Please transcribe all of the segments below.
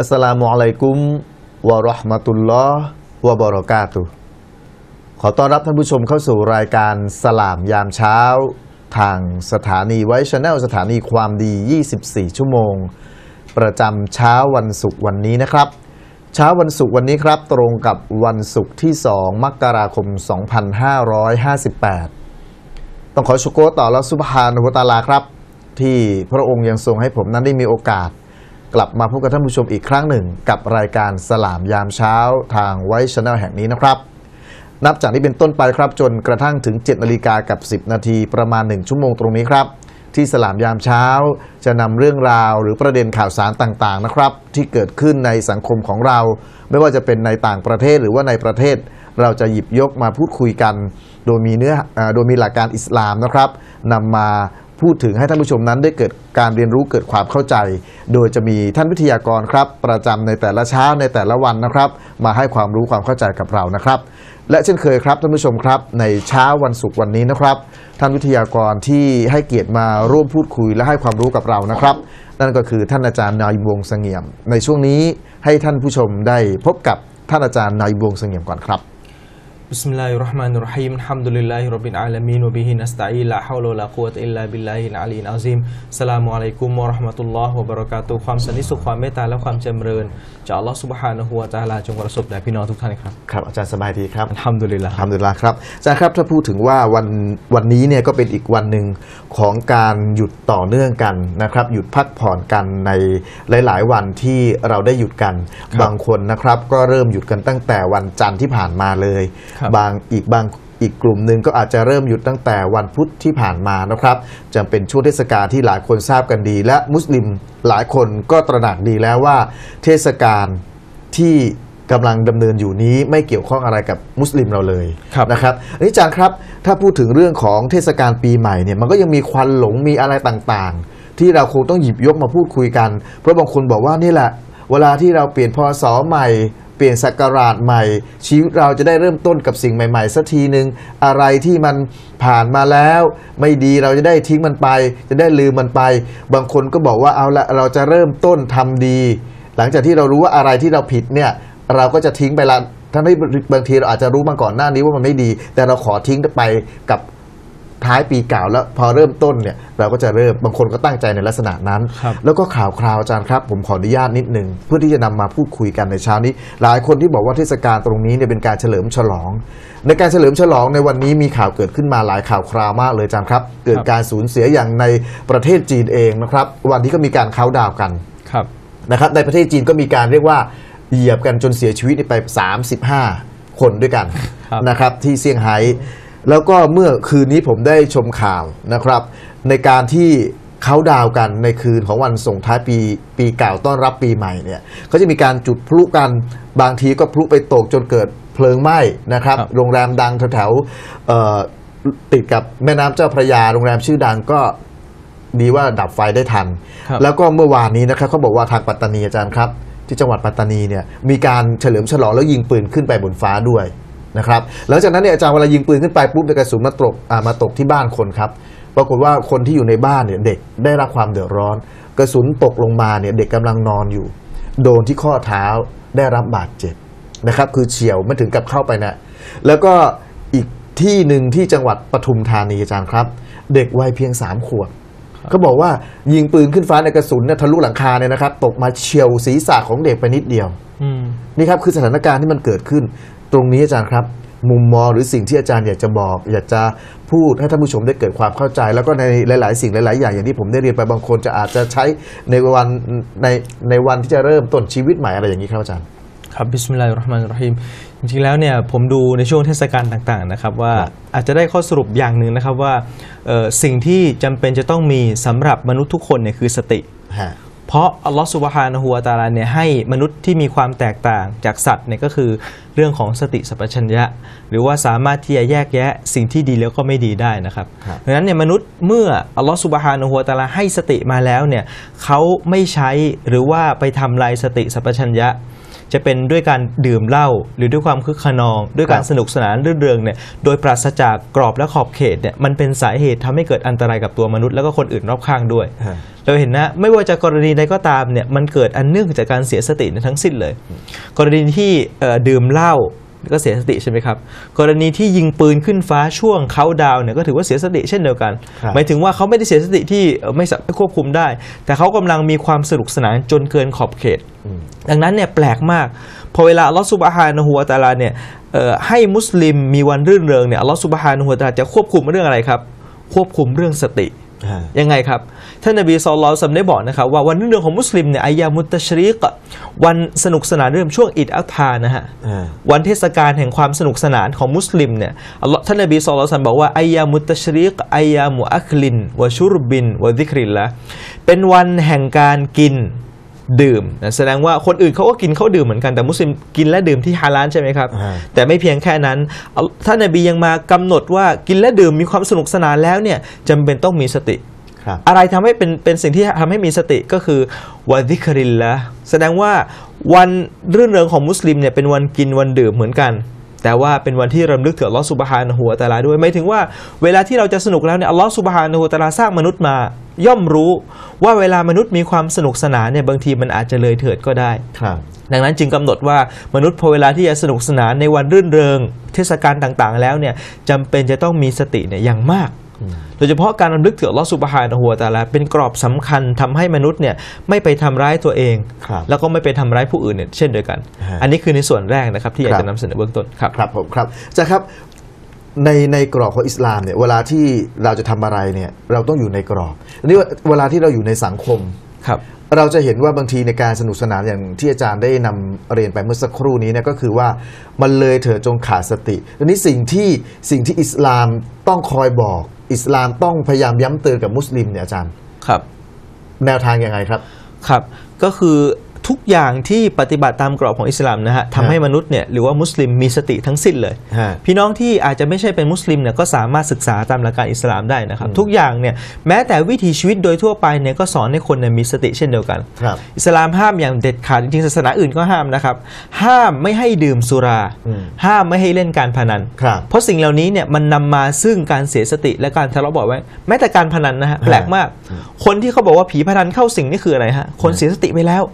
อัสลามุอะลัยกุมวะราะห์มะตุลลอฮ์ วะบะรอะกาตุ ขอต้อนรับท่านผู้ชมเข้าสู่รายการสลามยามเช้าทางสถานีไวชแนลสถานีความดี 24 ชั่วโมง ประจำเช้าวันศุกร์วันนี้นะครับ เช้าวันศุกร์วันนี้ครับตรงกับวันศุกร์ที่ 2มกราคม 2558 ต้องขอชุโกต่อแล้วสุภานุตาลาครับ ที่พระองค์ยังทรงให้ผมนั้นได้มีโอกาสกลับมาพบกับท่านผู้ชมอีกครั้งหนึ่งกับรายการสลามยามเช้าทางไวชแนลแห่งนี้นะครับ นับจากนี้เป็นต้นไปครับจนกระทั่งถึง 7นาฬิกากับ10นาทีประมาณ 1 ชั่วโมงตรงนี้ครับ ที่สลามยามเช้าจะนำเรื่องราวหรือประเด็นข่าวสารต่างๆนะครับ ที่เกิดขึ้นในสังคมของเรา ไม่ว่าจะเป็นในต่างประเทศหรือว่าในประเทศเราจะหยิบยกมาพูดคุยกันโดยมีเนื้อโดยมีหลักการอิสลามนะครับนำมาพูดถึงให้ท่านผู้ชมนั้นได้เกิดการเรียนรู้เกิดความเข้าใจ โดยจะมีท่านวิทยากรครับประจำในแต่ละเช้าในแต่ละวันนะครับ มาให้ความรู้ความเข้าใจกับเรานะครับ และเช่นเคยครับ ท่านผู้ชมครับในเช้าวันศุกร์วันนี้นะครับ ท่านวิทยากรที่ให้เกียรติมาร่วมพูดคุยและให้ความรู้กับเรานะครับ นั่นก็คือท่านอาจารย์นายวงเสงี่ยมในช่วงนี้ให้ท่านผู้ชมได้พบกับท่านอาจารย์นายวงเสงี่ยมก่อนครับ بسم الله الرحمن الرحيم الحمد لله رب العالمين وبه نستعين لا حول ولا قوة إلا بالله العلي العظيم السلام عليكم ورحمة الله وبركاته ความสันติสุขความเมตตาและความเจริญจากอัลลอฮฺสุบฮานและ ت ع ا า ى จงประสบแด่พี่น้องทุกท่านครับครับอาจารย์สบายดีครับทำดุลิลลาทำดุลิลลาครับอาจารย์ครับถ้าพูดถึงว่าวันวันนี้เนี่ยก็เป็นอีกวันหนึ่งของการหยุดต่อเนื่องกันนะครับ หยุดพักผ่อนกันในหลาย ๆ วันที่เราได้หยุดกันบางคนนะครับ ก็เริ่มหยุดกันตั้งแต่วันจันทร์ที่ผ่านมาเลยบางอีกบางอีกกลุ่มหนึ่งก็อาจจะเริ่มหยุดตั้งแต่วันพุธที่ผ่านมานะครับจะเป็นช่วงเทศกาลที่หลายคนทราบกันดี และมุสลิมหลายคนก็ตระหนักดีแล้วว่า เทศกาลที่กำลังดำเนินอยู่นี้ไม่เกี่ยวข้องอะไรกับมุสลิมเราเลยนะครับอันนี้จางครับถ้าพูดถึงเรื่องของเทศกาลปีใหม่เนี่ยมันก็ยังมีควันหลงมีอะไรต่างๆ ที่เราคงต้องหยิบยกมาพูดคุยกัน เพราะบางคนบอกว่านี่แหละ เวลาที่เราเปลี่ยนพศใหม่เปลี่ยนสักราชใหม่ ชีวิตเราจะได้เริ่มต้นกับสิ่งใหม่ ๆสักทีหนึ่งอะไรที่มันผ่านมาแล้ว ไม่ดีเราจะได้ทิ้งมันไป จะได้ลืมมันไป บางคนก็บอกว่าเอาละเราจะเริ่มต้นทำดี หลังจากที่เรารู้ว่าอะไรที่เราผิดเนี่ยเราก็จะทิ้งไปละทั้งที่บางทีเราอาจจะรู้มาก่อนหน้านี้ว่ามันไม่ดี แต่เราขอทิ้งไปกับท้ายปีเก่าแล้วพอเริ่มต้นเนี่ยเราก็จะเริ่มบางคนก็ตั้งใจในลักษณะนั้น แล้วก็ข่าวคราวอาจารย์ครับ ผมขออนุญาตนิดหนึ่งเพื่อที่จะนำมาพูดคุยกันในเช้านี้ หลายคนที่บอกว่าเทศกาลตรงนี้เนี่ยเป็นการเฉลิมฉลอง ในการเฉลิมฉลองในวันนี้มีข่าวเกิดขึ้นมาหลายข่าวคราวมากเลยอาจารย์ครับเกิดการสูญเสียอย่างในประเทศจีนเองนะครับ วันนี้ก็มีการเค้าดาวกันครับนะครับในประเทศจีนก็มีการเรียกว่าเหยียบกันจนเสียชีวิตไป35คนด้วยกันนะครับที่เซี่ยงไฮ้แล้วก็เมื่อคืนนี้ผมได้ชมข่าวนะครับ ในการที่เขาดาวกันในคืนของวันส่งท้ายปีปีเก่าต้อนรับปีใหม่เนี่ยเขาจะมีการจุดพลุกันบางทีก็พลุไปตกจนเกิดเพลิงไหม้นะครับ โรงแรมดังแถวๆติดกับแม่น้ำเจ้าพระยาโรงแรมชื่อดังก็ดีว่าดับไฟได้ทัน แล้วก็เมื่อวานนี้นะครับเขาบอกว่าทางปัตตานีอาจารย์ครับ ที่จังหวัดปัตตานีเนี่ยมีการเฉลิมฉลองแล้วยิงปืนขึ้นไปบนฟ้าด้วยนะครับหลังจากนั้นเนี่ยอาจารย์เวลายิงปืนขึ้นไปปุ๊บกระสุนมาตกมาตกที่บ้านคนครับ ปรากฏว่าคนที่อยู่ในบ้านเนี่ยเด็กได้รับความเดือดร้อนกระสุนตกลงมาเนี่ย เด็กกำลังนอนอยู่ โดนที่ข้อเท้าได้รับบาดเจ็บนะครับ คือเฉียวไม่ถึงกับเข้าไปนะ แล้วก็อีกที่หนึ่งที่จังหวัดปทุมธานีอาจารย์ครับ เด็กวัยเพียงสามขวบเขาบอกว่ายิงปืนขึ้นฟ้าในกระสุนเนี่ยทะลุหลังคาเนี่ยนะครับ ตกมาเฉียวศีรษะของเด็กไปนิดเดียวนี่ครับคือสถานการณ์ที่มันเกิดขึ้นตรงนี้อาจารย์ครับ มุมมองหรือสิ่งที่อาจารย์อยากจะบอกอยากจะพูดให้ท่านผู้ชมได้เกิดความเข้าใจ แล้วก็ในหลายๆ สิ่งหลายๆอย่างอย่างที่ผมได้เรียนไปบางคนจะอาจจะใช้ในวันในในวันที่จะเริ่มต้นชีวิตใหม่อะไรอย่างนี้ครับอาจารย์ครับบิสมิลลาฮิรราะห์มานิรราะฮีมจริงๆแล้วเนี่ยผมดูในช่วงเทศกาลต่างๆนะครับว่าอาจจะได้ข้อสรุปอย่างหนึ่งนะครับว่าสิ่งที่จำเป็นจะต้องมีสำหรับมนุษย์ทุกคนเนี่ยคือสติเพราะอัลลอฮฺสุบฮานะฮัวตาลาเนี่ยให้มนุษย์ที่มีความแตกต่างจากสัตว์เนี่ยก็คือเรื่องของสติ สัพชัญญะ หรือว่าสามารถที่จะแยกแยะสิ่งที่ดีแล้วก็ไม่ดีได้นะครับดังนั้นเนี่ยมนุษย์เมื่ออัลลอฮฺสุบฮานะฮัวตาลาให้สติมาแล้วเนี่ยเขาไม่ใช้หรือว่าไปทำลายสติ สัพชัญญะจะเป็นด้วยการดื่มเหล้าหรือด้วยความคึกขนอง ด้วยการสนุกสนานรื่นเริงเนี่ยโดยปราศจากกรอบและขอบเขตเนี่ยมันเป็นสาเหตุทำให้เกิดอันตรายกับตัวมนุษย์แล้วก็คนอื่นรอบข้างด้วยเราเห็นนะไม่ว่าจะกรณีใดก็ตามเนี่ยมันเกิดอันเนื่องจากการเสียสตินทั้งสิ้นเลย กรณีที่ดื่มเหล้าก็เสียสติใช่ไหมครับกรณีที่ยิงปืนขึ้นฟ้าช่วงเขาดาวเนี่ยก็ถือว่าเสียสติเช่นเดียวกัน หมายถึงว่าเขาไม่ได้เสียสติที่ไม่ควบคุมได้ แต่เขากำลังมีความสนุกสนานจนเกินขอบเขตดังนั้นเนี่ยแปลกมาก พอเวลาลอสุบฮานหัวตาลาเนี่ยให้มุสลิมมีวันรื่นเริงเนี่ยลอสุบฮานหัวตาลาจะควบคุมเรื่องอะไรครับ ควบคุมเรื่องสติยังไงครับ ท่านนบีสุลต่านได้บอกนะครับว่าวันเรื่องของมุสลิมเนี่ยอายามุตชริกวันสนุกสนานเริ่มช่วงอิดอัทานะฮะวันเทศกาลแห่งความสนุกสนานของมุสลิมเนี่ยท่านนบีสุลต่านบอกว่าอายามุตชริกอายามุอัคลินวะชุรบินวะดิคริลละเป็นวันแห่งการกินดื่มนะแสดงว่าคนอื่นเขาก็กินเขาดื่มเหมือนกัน แต่มุสลิมกินและดื่มที่ฮาลาลใช่ไหมครับ แต่ไม่เพียงแค่นั้น ท่านนบียังมากำหนดว่ากินและดื่มมีความสนุกสนานแล้วเนี่ยจำเป็นต้องมีสติ อะไรทำให้เป็นเป็นสิ่งที่ทำให้มีสติก็คือวันทิครินละแสดงว่าวันรื่นเริงของมุสลิมเนี่ยเป็นวันกินวันดื่มเหมือนกัน แต่ว่าเป็นวันที่รำลึกถึงอัลลอฮฺสุบฮานหัวตาลาด้วยไม่ถึงว่าเวลาที่เราจะสนุกแล้วเนี่ยอัลลอฮฺสุบฮานหัวตาลาสร้างมนุษย์มาย่อมรู้ว่าเวลามนุษย์มีความสนุกสนานเนี่ยบางทีมันอาจจะเลยเถิดก็ได้ ครับ ดังนั้นจึงกำหนดว่ามนุษย์พอเวลาที่จะสนุกสนานในวันรื่นเริง เทศกาลต่างๆ แล้วเนี่ยจำเป็นจะต้องมีสติเนี่ยอย่างมาก โดยเฉพาะการรำลึกถึงลอสุบหานหัวแต่ละเป็นกรอบสำคัญทำให้มนุษย์เนี่ยไม่ไปทำร้ายตัวเอง แล้วก็ไม่ไปทำร้ายผู้อื่นเนี่ยเช่นเดียวกัน อันนี้คือในส่วนแรกนะครับที่อยากจะนำเสนอเบื้องต้น ครับ ครับผมครับจะครับในในกรอบของอิสลามเนี่ยเวลาที่เราจะทำอะไรเนี่ย เราต้องอยู่ในกรอบนี่นี้เวลาที่เราอยู่ในสังคมครับ เราจะเห็นว่าบางทีในการสนุกสนานอย่างที่อาจารย์ได้นำเรียนไปเมื่อสักครู่นี้เนี่ยก็คือว่ามันเลยเถิดจงขาดสติอันนี้สิ่งที่สิ่งที่อิสลามต้องคอยบอก อิสลามต้องพยายามย้ำเตือนกับมุสลิมเนี่ยอาจารย์ครับแนวทางยังไงครับครับก็คือทุกอย่างที่ปฏิบัติตามกรอบของอิสลามนะฮะทำให้มนุษย์เนี่ยหรือว่า มุสลิมมีสติทั้งสิ้นเลย พี่น้องที่อาจจะไม่ใช่เป็นมุสลิมเนี่ยก็สามารถศึกษาตามหลักการอิสลามได้นะครับ ทุกอย่างเนี่ย แม้แต่วิถีชีวิตโดยทั่วไปเนี่ยก็สอนให้คนเนี่ยมีสติเช่นเดียวกันอิสลามห้ามอย่างเด็ดขาดจริงๆศาสนาอื่นก็ห้ามนะครับ ห้ามไม่ให้ดื่มสุรา ห้ามไม่ให้เล่นการพนันเพราะสิ่งเหล่านี้เนี่ยมันนำมาซึ่งการเสียสติและการทะเลาะเบาะไว้แม้แต่การพนันนะฮะแปลกมาก คนที่เขาบอกว่าผีพนันเข้าสิงนี่คืออะไรฮะคนเสียสติไปแล้ว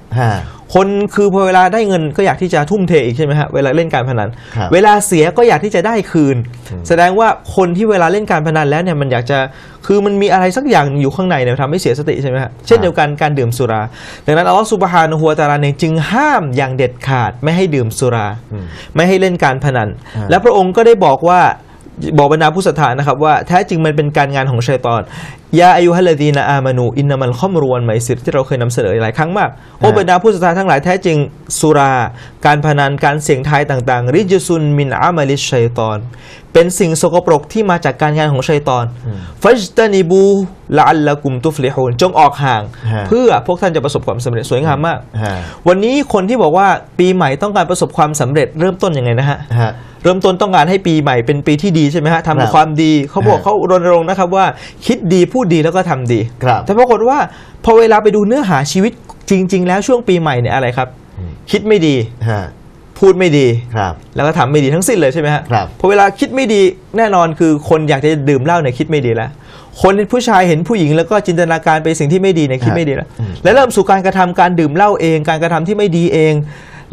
คนคือพอเวลาได้เงินก็อยากที่จะทุ่มเทอีกใช่ไหมฮะเวลาเล่นการพนัน เวลาเสียก็อยากที่จะได้คืน แสดงว่าคนที่เวลาเล่นการพนันแล้วเนี่ยมันอยากจะคือมันมีอะไรสักอย่างอยู่ข้างในเนี่ยทำให้เสียสติใช่ไหมฮะเช่นเดียวกันการดื่มสุราดังนั้นอัลลอฮฺสุบฮานุฮัวตาลาเนี่ยจึงห้ามอย่างเด็ดขาดไม่ให้ดื่มสุรา ไม่ให้เล่นการพนัน และพระองค์ก็ได้บอกว่าบอกบรรดาผู้ศรัทธานะครับว่า แท้จริงมันเป็นการงานของชัยตอนยาอายุฮัลดีนาอามานู อินนามันข้อมรวนหมายสิทธิ์ที่เราเคยนำเสนอหลายครั้งมาก โอบรรดาผู้ศรัทธาทั้งหลายแท้จริงสุรา การพนันการเสี่ยงทายต่างๆ ริจซุนมินอามาลิชัยตอน เป็นสิ่งสกปรกที่มาจากการงานของชัยตอนฟัชตานิบูละอัลละกุมตุฟลิฮูนจงออกห่าง เพื่อพวกท่านจะประสบความสำเร็จสวยงามมากวันนี้คนที่บอกว่าปีใหม่ต้องการประสบความสำเร็จเริ่มต้นยังไงนะฮะเริ่มต้นต้องการให้ปีใหม่เป็นปีที่ดีใช่ไหมฮะทำความดีเขาบอกเขารณรงค์นะครับว่าคิดดีพูดดดีแล้วก็ทำดีครับแต่ปรากฏว่า พอเวลาไปดูเนื้อหาชีวิตจริง ๆ แล้วช่วงปีใหม่เนี่ยอะไรครับ คิดไม่ดี พูดไม่ดีครับ แล้วก็ทำไม่ดีทั้งสิ้นเลยใช่ไหมฮะครับพอเวลาคิดไม่ดีแน่นอนคือคนอยากจะดื่มเหล้าเนี่ยคิดไม่ดีแล้วคนผู้ชายเห็นผู้หญิง แล้วก็จินตนาการไปสิ่งที่ไม่ดีเนี่ยคิดไม่ดีแล้ว และเริ่มสู่การกระทำการดื่มเหล้าเองการกระทำที่ไม่ดีเอง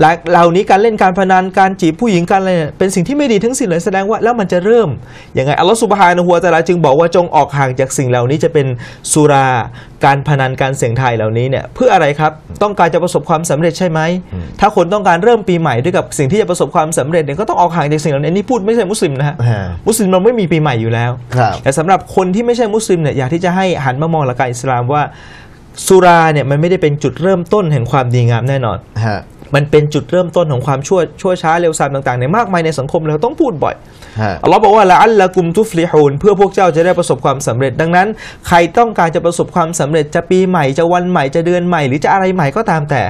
ลเหล่านี้การเล่นการพนันการจีบผู้หญิงการอะไรเยเป็นสิ่งที่ไม่ดีทั้งสิ้นเลยแสดงว่า แล้วมันจะเริ่มยังไงอัลลอฮฺสุบฮานะฮัวตะลาจึงบอกว่าจงออกห่างจากสิ่งเหล่านี้จะเป็นสุรา การพนันการเสี่ยงทายเหล่านี้เนี่ยเพื่ออะไรครับ ต้องการจะประสบความสำเร็จใช่ไหม ถ้าคนต้องการเริ่มปีใหม่ด้วยกับสิ่งที่จะประสบความสำเร็จเนี่ยก็ต้องออกห่างจากสิ่งเหล่านี้นี่พูดไม่ใช่มุสลิมนะฮะมุสลิมเราไม่มีปีใหม่อยู่แล้วแต่สำหรับคนที่ไม่ใช่มุสลิมเนี่ยอยากที่จะให้หันมามองหลักการอิสลามว่าสุราเนี่ยมันไม่ได้เป็นจุดเริ่มต้นแห่งความดีงามแน่นอนมันเป็นจุดเริ่มต้นของความชั่วชั่วช้าเร็วซามต่างๆ ในมากมายในสังคมเราต้องพูดบ่อยเราบอกว่าละอัลละกุมทุฟลิฮูนเพื่อพวกเจ้าจะได้ประสบความสำเร็จดังนั้นใครต้องการจะประสบความสำเร็จจะปีใหม่ จะวันใหม่จะเดือนใหม่หรือจะอะไรใหม่ก็ตามแต่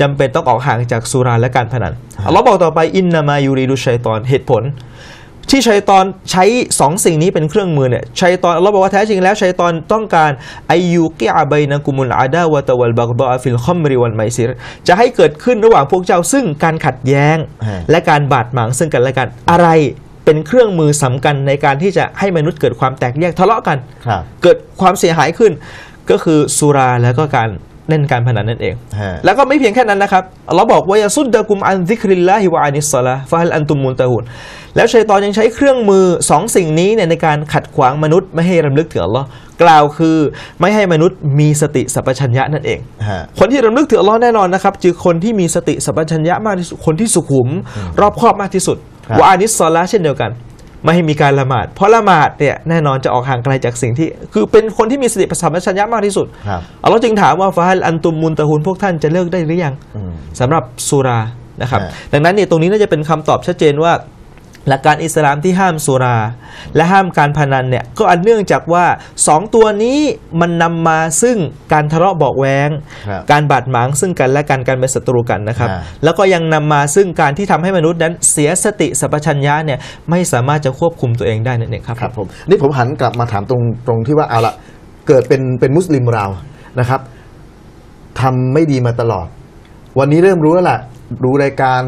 จำเป็นต้องออกห่างจากสุราและการพนันเราบอกต่อไปอินนามายูรีดูชัยตอนเหตุผลที่ชัยตอนใช้สองสิ่งนี้เป็นเครื่องมือเนี่ย ชัยตอนเราบอกว่าแท้จริงแล้ว ชัยตอนต้องการอายุกิอาบัยนักุมุลอาดาวะตะวัลบักบอฟิลคอมริวันไมซิรจะให้เกิดขึ้นระหว่างพวกเจ้าซึ่งการขัดแย้งและการบาดหมางซึ่งกันและกัน อะไรเป็นเครื่องมือสำคัญในการที่จะให้มนุษย์เกิดความแตกแยกทะเลาะกัน เกิดความเสียหายขึ้นก็คือสุราแล้วก็การเล่นการพนันนั่นเอง แล้วก็ไม่เพียงแค่นั้นนะครับเราบอกว่าสุดดะกุมอันซิคริลลาฮิวะอานิสซาลาฟะฮลอันตุมมุนตะฮุนแล้วชัยตอนยังใช้เครื่องมือสองสิ่งนี้เนี่ยในการขัดขวางมนุษย์ ไม่ให้รำลึกถึงอัลลอฮ์กล่าวคือไม่ให้มนุษย์มีสติสัพพัญญะนั่นเอง คนที่รำลึกถึงอัลลอฮ์แน่นอนนะครับคือคนที่มีสติสัพพัญญะมากที่สุดคนที่สุขุมรอบครอบมากที่สุดวะอานิสซาลาเช่นเดียวกันไม่ให้มีการละหมาด เพราะละหมาดเนี่ยแน่นอนจะออกห่างไกลจากสิ่งที่ คือเป็นคนที่มีสติปัญญามากที่สุด เอาเราจึงถามว่าฟาฮัลอันตุมมุนตะฮุนพวกท่านจะเลิกได้หรือยังสำหรับสุรานะครับดังนั้นเนี่ยตรงนี้น่าจะเป็นคำตอบชัดเจนว่าหลักการอิสลามที่ห้ามสุรา และห้ามการพนันเนี่ยก็อันเนื่องจากว่า2ตัวนี้มันนำมาซึ่งการทะเลาะเบาแวงการบาดหมางซึ่งกันและกันการเป็นศัตรูกันนะครับ แล้วก็ยังนำมาซึ่งการที่ทำให้มนุษย์นั้นเสียสติสัพชัญญาเนี่ยไม่สามารถจะควบคุมตัวเองได้นั่นเองครับครับผมนี่ผมหันกลับมาถามตรงตรงที่ว่าเอาละเกิดเป็นเป็นมุสลิมเรานะครับ ทำไม่ดีมาตลอด วันนี้เริ่มรู้แล้วล่ะรู้รายการ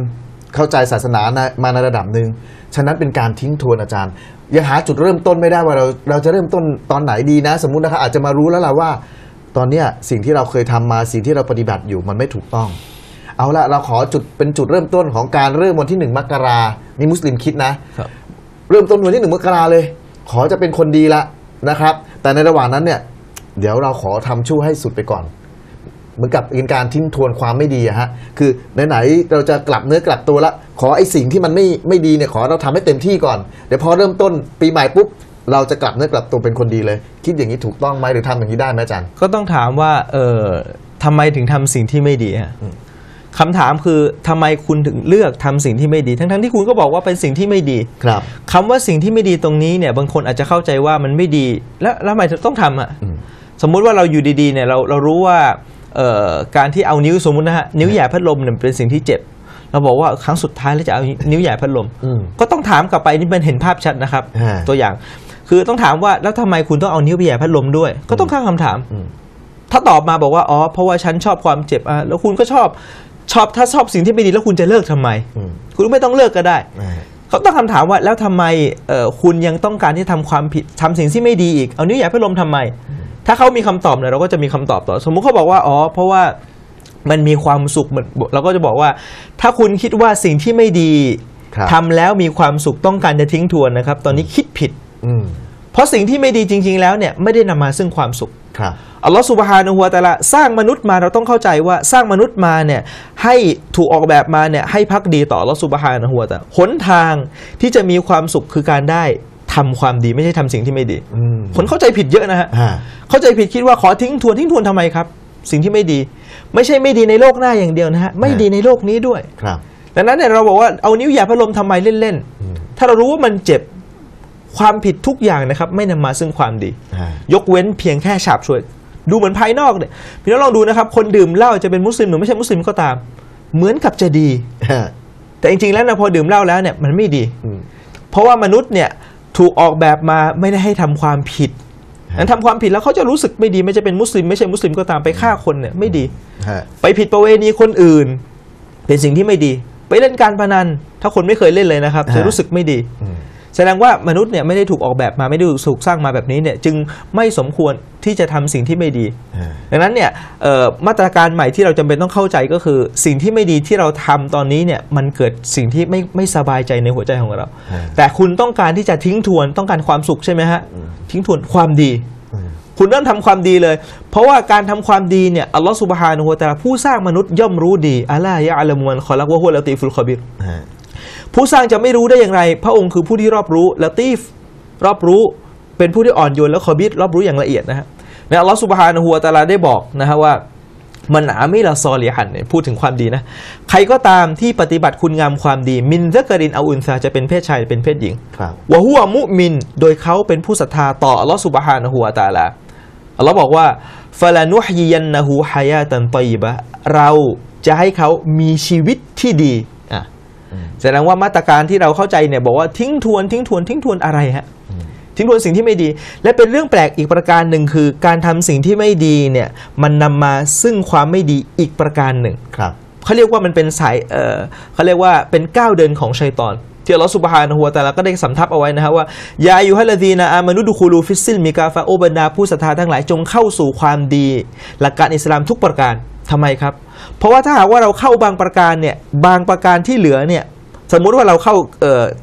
เข้าใจศาสนามาในระดับหนึ่งฉะนั้นเป็นการทิ้งทวนอาจารย์ยังหาจุดเริ่มต้นไม่ได้ว่าเราเราจะเริ่มต้นตอนไหนดีนะ สมมุตินะครับอาจจะมารู้แล้วล่ะว่า ตอนเนี้สิ่งที่เราเคยทำมาสิ่งที่เราปฏิบัติอยู่มันไม่ถูกต้อง เอาละเราขอจุดเป็นจุดเริ่มต้นของการเริ่มวันที่หนึ่งมกรานี่มุสลิมคิดนะรเริ่มต้นวันที่หนึ่งมกราเลย ขอจะเป็นคนดีละนะครับ แต่ในระหว่างนั้นเนี่ยเดี๋ยวเราขอทำชั่วให้สุดไปก่อนเหมือนกับเป็นการทิ้งทวนความไม่ดีอะฮะ คือไหนๆเราจะกลับเนื้อกลับตัวละ ขอไอ้สิ่งที่มันไม่ไม่ดีเนี่ย ขอเราทำให้เต็มที่ก่อน เดี๋ยวพอเริ่มต้นปีใหม่ปุ๊บ เราจะกลับเนื้อกลับตัวเป็นคนดีเลย คิดอย่างนี้ถูกต้องไหมหรือทำอย่างนี้ได้ไหมอาจารย์ ก็ต้องถามว่า เออทำไมถึงทำสิ่งที่ไม่ดีฮะคำถามคือทำไมคุณถึงเลือกทำสิ่งที่ไม่ดี ทั้งๆทที่คุณก็บอกว่าเป็นสิ่งที่ไม่ดีครับ คำว่าสิ่งที่ไม่ดีตรงนี้เนี่ย บางคนอาจจะเข้าใจว่ามันไม่ดี แล้วแล้วทำไมต้องทำอ่ะสมมุติว่าเราอยู่ดีๆ เนี่ย เราเรารู้ว่าการที่เอานิ้วสมมุตินะฮะนิ้วใหย่พัดลมเนี่ยเป็นสิ่งที่เจ็บ เราบอกว่าครั้งสุดท้ายเราจะเอานิ้วใหญ่พัดลมก็ต้องถามกลับไปนี่มันเห็นภาพชัดนะครับ ตัวอย่างคือต้องถามว่าแล้วทำไมคุณต้องเอานิ้วใหญ่พัดลมด้วยก็ต้องข้างคำถาม ถ้าตอบมาบอกว่าอ๋อเพราะว่าฉันชอบความเจ็บอ่ะแล้วคุณก็ชอบชอบถ้าชอบสิ่งที่ไม่ดีแล้วคุณจะเลิกทำไมคุณไม่ต้องเลิกก็ได้เขาต้องคำถามว่าแล้วทำไมคุณยังต้องการที่ทำความผิดทำสิ่งที่ไม่ดีอีกเอานิ้วใหญ่พัดลมทำไมถ้าเขามีคำตอบเนี่ยเราก็จะมีคำตอบต่อ สมมุติเขาบอกว่าอ๋อเพราะว่ามันมีความสุขเหมือนเราก็จะบอกว่า ถ้าคุณคิดว่าสิ่งที่ไม่ดีทำแล้วมีความสุขต้องการจะทิ้งทวนนะครับ ตอนนี้คิดผิดเพราะสิ่งที่ไม่ดีจริง ๆ แล้วเนี่ยไม่ได้นำมาซึ่งความสุขอัลลอฮฺสุบฮานุฮฺวาตาละสร้างมนุษย์มาเราต้องเข้าใจว่าสร้างมนุษย์มาเนี่ย ให้ถูกออกแบบมาเนี่ยให้พักดีต่ออัลลอฮฺสุบฮานุฮฺวาตาหนทางที่จะมีความสุขคือการได้ทำความดีไม่ใช่ทำสิ่งที่ไม่ดีคนเข้าใจผิดเยอะนะฮะเข้าใจผิด คิดว่า ขอทิ้งทวนทิ้งทวนทำไมครับ สิ่งที่ไม่ดี ไม่ใช่ไม่ดีในโลกหน้าอย่างเดียวนะฮะ ไม่ดีในโลกนี้ด้วยครับดังนั้นเนี่ยเราบอกว่าเอานิ้วยาพัดลมทำไมเล่นๆถ้าเรารู้ว่ามันเจ็บ ความผิดทุกอย่างนะครับ ไม่นำมาซึ่งความดี ยกเว้นเพียงแค่ฉาบช่วยดูเหมือนภายนอกเนี่ยพี่น้องลองดูนะครับ คนดื่มเหล้าจะเป็นมุสลิม หรือไม่ใช่มุสลิมก็ตาม เหมือนกับจะดี แต่จริงๆแล้วนะพอดื่มเหล้าแล้วเนี่ย มันไม่ดีเพราะว่ามนุษย์เนี่ยถูกออกแบบมาไม่ได้ให้ทำความผิดนั้นทำความผิดแล้วเขาจะรู้สึกไม่ ดี ไม่จะเป็น มุสลิม ไม่ใช่ มุสลิม ก็ตามไป ฆ่าคน เนี่ย ไม่ดี ไปผิดประเวณี คนอื่น เป็นสิ่งที่ไม่ดี ไป เล่นการพนัน ถ้าคนไม่เคยเล่นเลยนะครับ จะรู้สึกไม่ดีแสดงว่ามนุษย์เนี่ยไม่ได้ถูกออกแบบมาไม่ได้ถูกสร้างมาแบบนี้เนี่ยจึงไม่สมควรที่จะทำสิ่งที่ไม่ดี ดังนั้นเนี่ยมาตรการใหม่ที่เราจำเป็นต้องเข้าใจก็คือ สิ่งที่ไม่ดีที่เราทำตอนนี้เนี่ยมันเกิดสิ่งที่ไม่ไม่สบายใจในหัวใจของเรา แต่คุณต้องการที่จะทิ้งทวนต้องการความสุขใช่ไหมฮะทิ้งทวนความดี คุณเริ่มทำความดีเลย เพราะว่าการทำความดีเนี่ยอัลลอฮฺสุบฮานุฮฺแต่ผู้สร้างมนุษย์ย่อมรู้ดีอัลลอฮฺยะอัลลอฮฺมวนขอรักวะฮุลลตีฟุลคอบิรผู้สร้างจะไม่รู้ได้อย่างไร พระองค์คือผู้ที่รอบรู้ และตีฟรอบรู้ เป็นผู้ที่อ่อนโยน และคอบิดรอบรู้อย่างละเอียดนะฮะนะอัลลอฮสุบฮานะฮัวตาลาได้บอกนะฮะว่ามันอาไม่ละซอลีหันเนี่ย พูดถึงความดีนะ ใครก็ตามที่ปฏิบัติคุณงามความดี มินซะกรินอาอุนซาจะเป็นเพศชาย เป็นเพศหญิงวะฮัวมุมิน โดยเขาเป็นผู้ศรัทธาต่ออัลลอฮสุบฮานะฮัวตาลาอัลลอฮ์บอกว่าฟาลานุฮียันนะฮูฮายาตันตอยบะ เราจะให้เขามีชีวิตที่ดีแสดงว่ามาตรการที่เราเข้าใจเนี่ยบอกว่า ทิ้งทวนทิ้งทวนทิ้งทวนอะไรฮะทิ้งทวนสิ่งที่ไม่ดี และเป็นเรื่องแปลกอีกประการหนึ่งคือ การทำสิ่งที่ไม่ดีเนี่ยมันนำมาซึ่งความไม่ดีอีกประการหนึ่งครับเขาเรียกว่ามันเป็นสายเออเขาเรียกว่าเป็นก้าวเดินของชัยตอนที่เรลอสุบฮานหัวแต่ลาก็ได้สำทับเอาไว้นะฮะว่ายาอยู่ฮัลดีนะอามนุดุคูลูฟิซิลมิกาฟาโอบรรดาผู้ศรัทธาทั้งหลายจงเข้าสู่ความดี หลักการอิสลามทุกประการทำไมครับ เพราะว่าถ้าหากว่าเราเข้าบางประการเนี่ยบางประการที่เหลือเนี่ยสมมุติว่าเราเข้า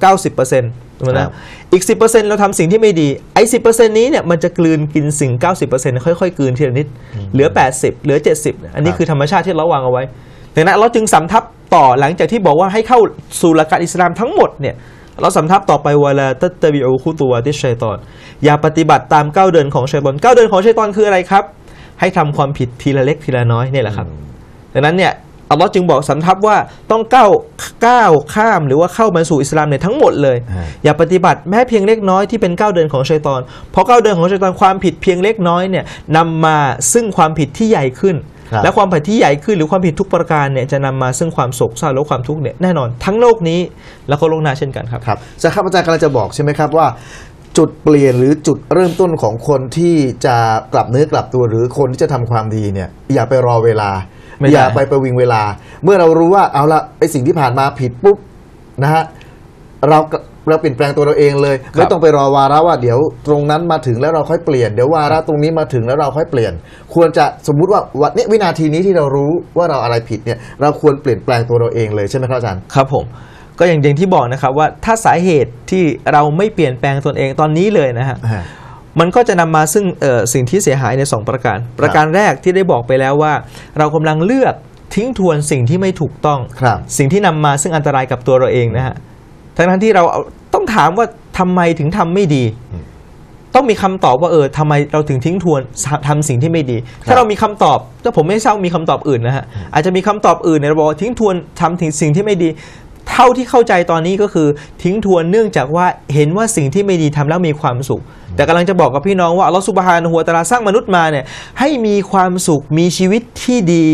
เก้าสิบเปอร์เซ็นต์นะอีกิบเปอร์์เเซ็นตราทำสิ่งที่ไม่ดีไอ้สิบเเปอร์ซ็นต์นี้เนี่ยมันจะกลืนกินสิ่งเเเก้าสิบปอร์ซ็นต์ค่อยๆ กลืนทีละนิด เหลือแปดสิบเหลือเจ็ดสิบอันนี้คือธรรมชาติที่เราวางเอาไว้ดังนั้นเราจึงสำทับต่อหลังจากที่บอกว่าให้เข้าสุลักะาอิสลามทั้งหมดเนี่ยเราสำทับต่อไปวลาตัตบิอูคุตัวที่ชัยตอนอย่าปฏิบัติตามก้าวเดินของชัยตอนก้าวเดินของชัยตอนคืออะไรครับให้ทำความผิดทีละเล็กทีละน้อยนี่แหละครับ ดังนั้นเนี่ยอัลลอฮ์จึงบอกสำทับว่าต้องก้าวก้าวข้ามหรือว่าเข้ามาสู่อิสลามเนี่ยทั้งหมดเลย อย่าปฏิบัติแม้เพียงเล็กน้อยที่เป็นก้าวเดินของชัยตอนเพราะก้าวเดินของชัยตอนความผิดเพียงเล็กน้อยเนี่ยนำมาซึ่งความผิดที่ใหญ่ขึ้น และความผิดที่ใหญ่ขึ้นหรือความผิดทุกประการเนี่ยจะนำมาซึ่งความโศกเศร้าและความทุกข์เนี่ยแน่นอน ทั้งโลกนี้และก็โลกหน้าเช่นกันครับครับจะครับอาจารย์กำลังจะบอกใช่ไหมครับว่าจุดเปลี่ยนหรือจุดเริ่มต้นของคนที่จะกลับเนื้อกลับตัวหรือคนที่จะทำความดีเนี่ยอย่าไปรอเวลา อย่าไปประวิงเวลา เมื่อเรารู้ว่าเอาละไอสิ่งที่ผ่านมาผิดปุ๊บนะฮะเราเราเปลี่ยนแปลงตัวเราเองเลยไม่ต้องไปรอวาระว่าเดี๋ยว ตรงนั้นมาถึงแล้วเราค่อยเปลี่ยน เดี๋ยววาระตรงนี้มาถึงแล้วเราค่อยเปลี่ยน ควรจะสมมุติว่าวันนี้วินาทีนี้ที่เรารู้ว่าเราอะไรผิดเนี่ยเราควรเปลี่ยนแปลงตัวเราเองเลยใช่ไหมครับอาจารย์ครับผมก็อย่างอย่างที่บอกนะครับว่าถ้าสาเหตุที่เราไม่เปลี่ยนแปลงตนเองตอนนี้เลยนะฮะ มันก็จะนำมาซึ่งสิ่งที่เสียหายใน 2 ประการ ประการแรกที่ได้บอกไปแล้วว่า เรากำลังเลือกทิ้งทวนสิ่งที่ไม่ถูกต้อง สิ่งที่นำมาซึ่งอันตรายกับตัวเราเองนะฮะทั้งนั้นที่เราต้องถามว่าทำไมถึงทำไม่ดี ต้องมีคำตอบว่าเออทำไมเราถึงทิ้งทวนทำสิ่งที่ไม่ดี ถ้าเรามีคำตอบ ถ้าผมไม่เศร้ามีคำตอบอื่นนะฮะ อาจจะมีคำตอบอื่นในระบบทิ้งทวนทำถึงสิ่งที่ไม่ดีเท่าที่เข้าใจตอนนี้ก็คือทิ้งทวนเนื่องจากว่าเห็นว่าสิ่งที่ไม่ดีทำแล้วมีความสุข แต่กำลังจะบอกกับพี่น้องว่าอัลลอฮฺสุบฮานหัวตาลาสร้างมนุษย์มาเนี่ยให้มีความสุขมีชีวิตที่ดี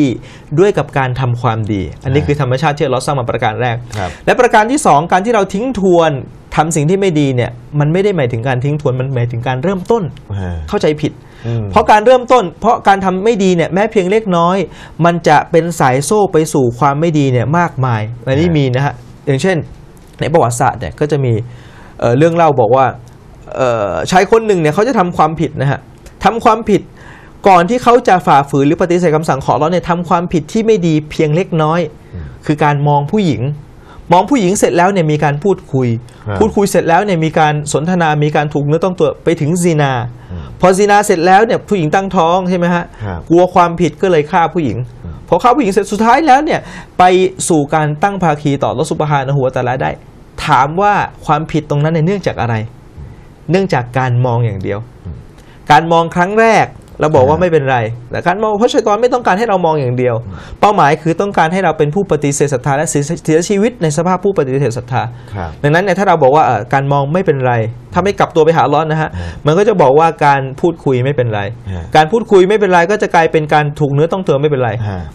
ด้วยกับการทำความดี อันนี้คือธรรมชาติที่เราสร้างมาประการแรกรและประการที่2การที่เราทิ้งทวนทำสิ่งที่ไม่ดีเนี่ยมันไม่ได้หมายถึงการทิ้งทวนมันหมายถึงการเริ่มต้นเข้าใจผิดเพราะการเริ่มต้นเพราะการทำไม่ดีเนี่ยแม้เพียงเล็กน้อย มันจะเป็นสายโซ่ไปสู่ความไม่ดีเนี่ยมากมายอันนี้มีนะฮะ อย่างเช่น ในประวัติศาสตร์เนี่ยก็จะมีเเรื่องเล่าบอกว่าชายคนหนึ่งเนี่ยเขาจะทำความผิดนะฮะทำความผิดก่อนที่เขาจะฝ่าฝืนหรือปฏิเสธคำสั่งขอร้องเนี่ยทำความผิดที่ไม่ดีเพียงเล็กน้อย คือการมองผู้หญิงมองผู้หญิงเสร็จแล้วเนี่ยมีการพูดคุย พูดคุยเสร็จแล้วเนี่ยมีการสนทนามีการถูกเนื้อต้องตัวไปถึงซีนา พอซีนาเสร็จแล้วเนี่ยผู้หญิงตั้งท้องใช่ไหมฮะ กลัวความผิดก็เลยฆ่าผู้หญิง พอฆ่าผู้หญิงเสร็จสุดท้ายแล้วเนี่ยไปสู่การตั้งภาคีต่อรัสุบหานหัวแต่ละได้ ถามว่าความผิดตรงนั้นเนื่องจากอะไร เนื่องจากการมองอย่างเดียว การมองครั้งแรกเราบอกว่าไม่เป็นไรแตการมองพชกรไม่ต้องการให้เรามองอย่างเดียว เป้าหมายคือต้องการให้เราเป็นผู้ปฏิเสธศรัทธาและเสียชีวิตในสภาพผู้ปฏิเสธศรัทธา ดังนั้นเนี่ยถ้าเราบอกว่าการมองไม่เป็นไรถ้าไม่กลับตัวไปหาร้อนนะฮะ มันก็จะบอกว่าการพูดคุยไม่เป็นไร การพูดคุยไม่เป็นไรก็จะกลายเป็นการถูกเนื้อต้องตัวไม่เป็นไร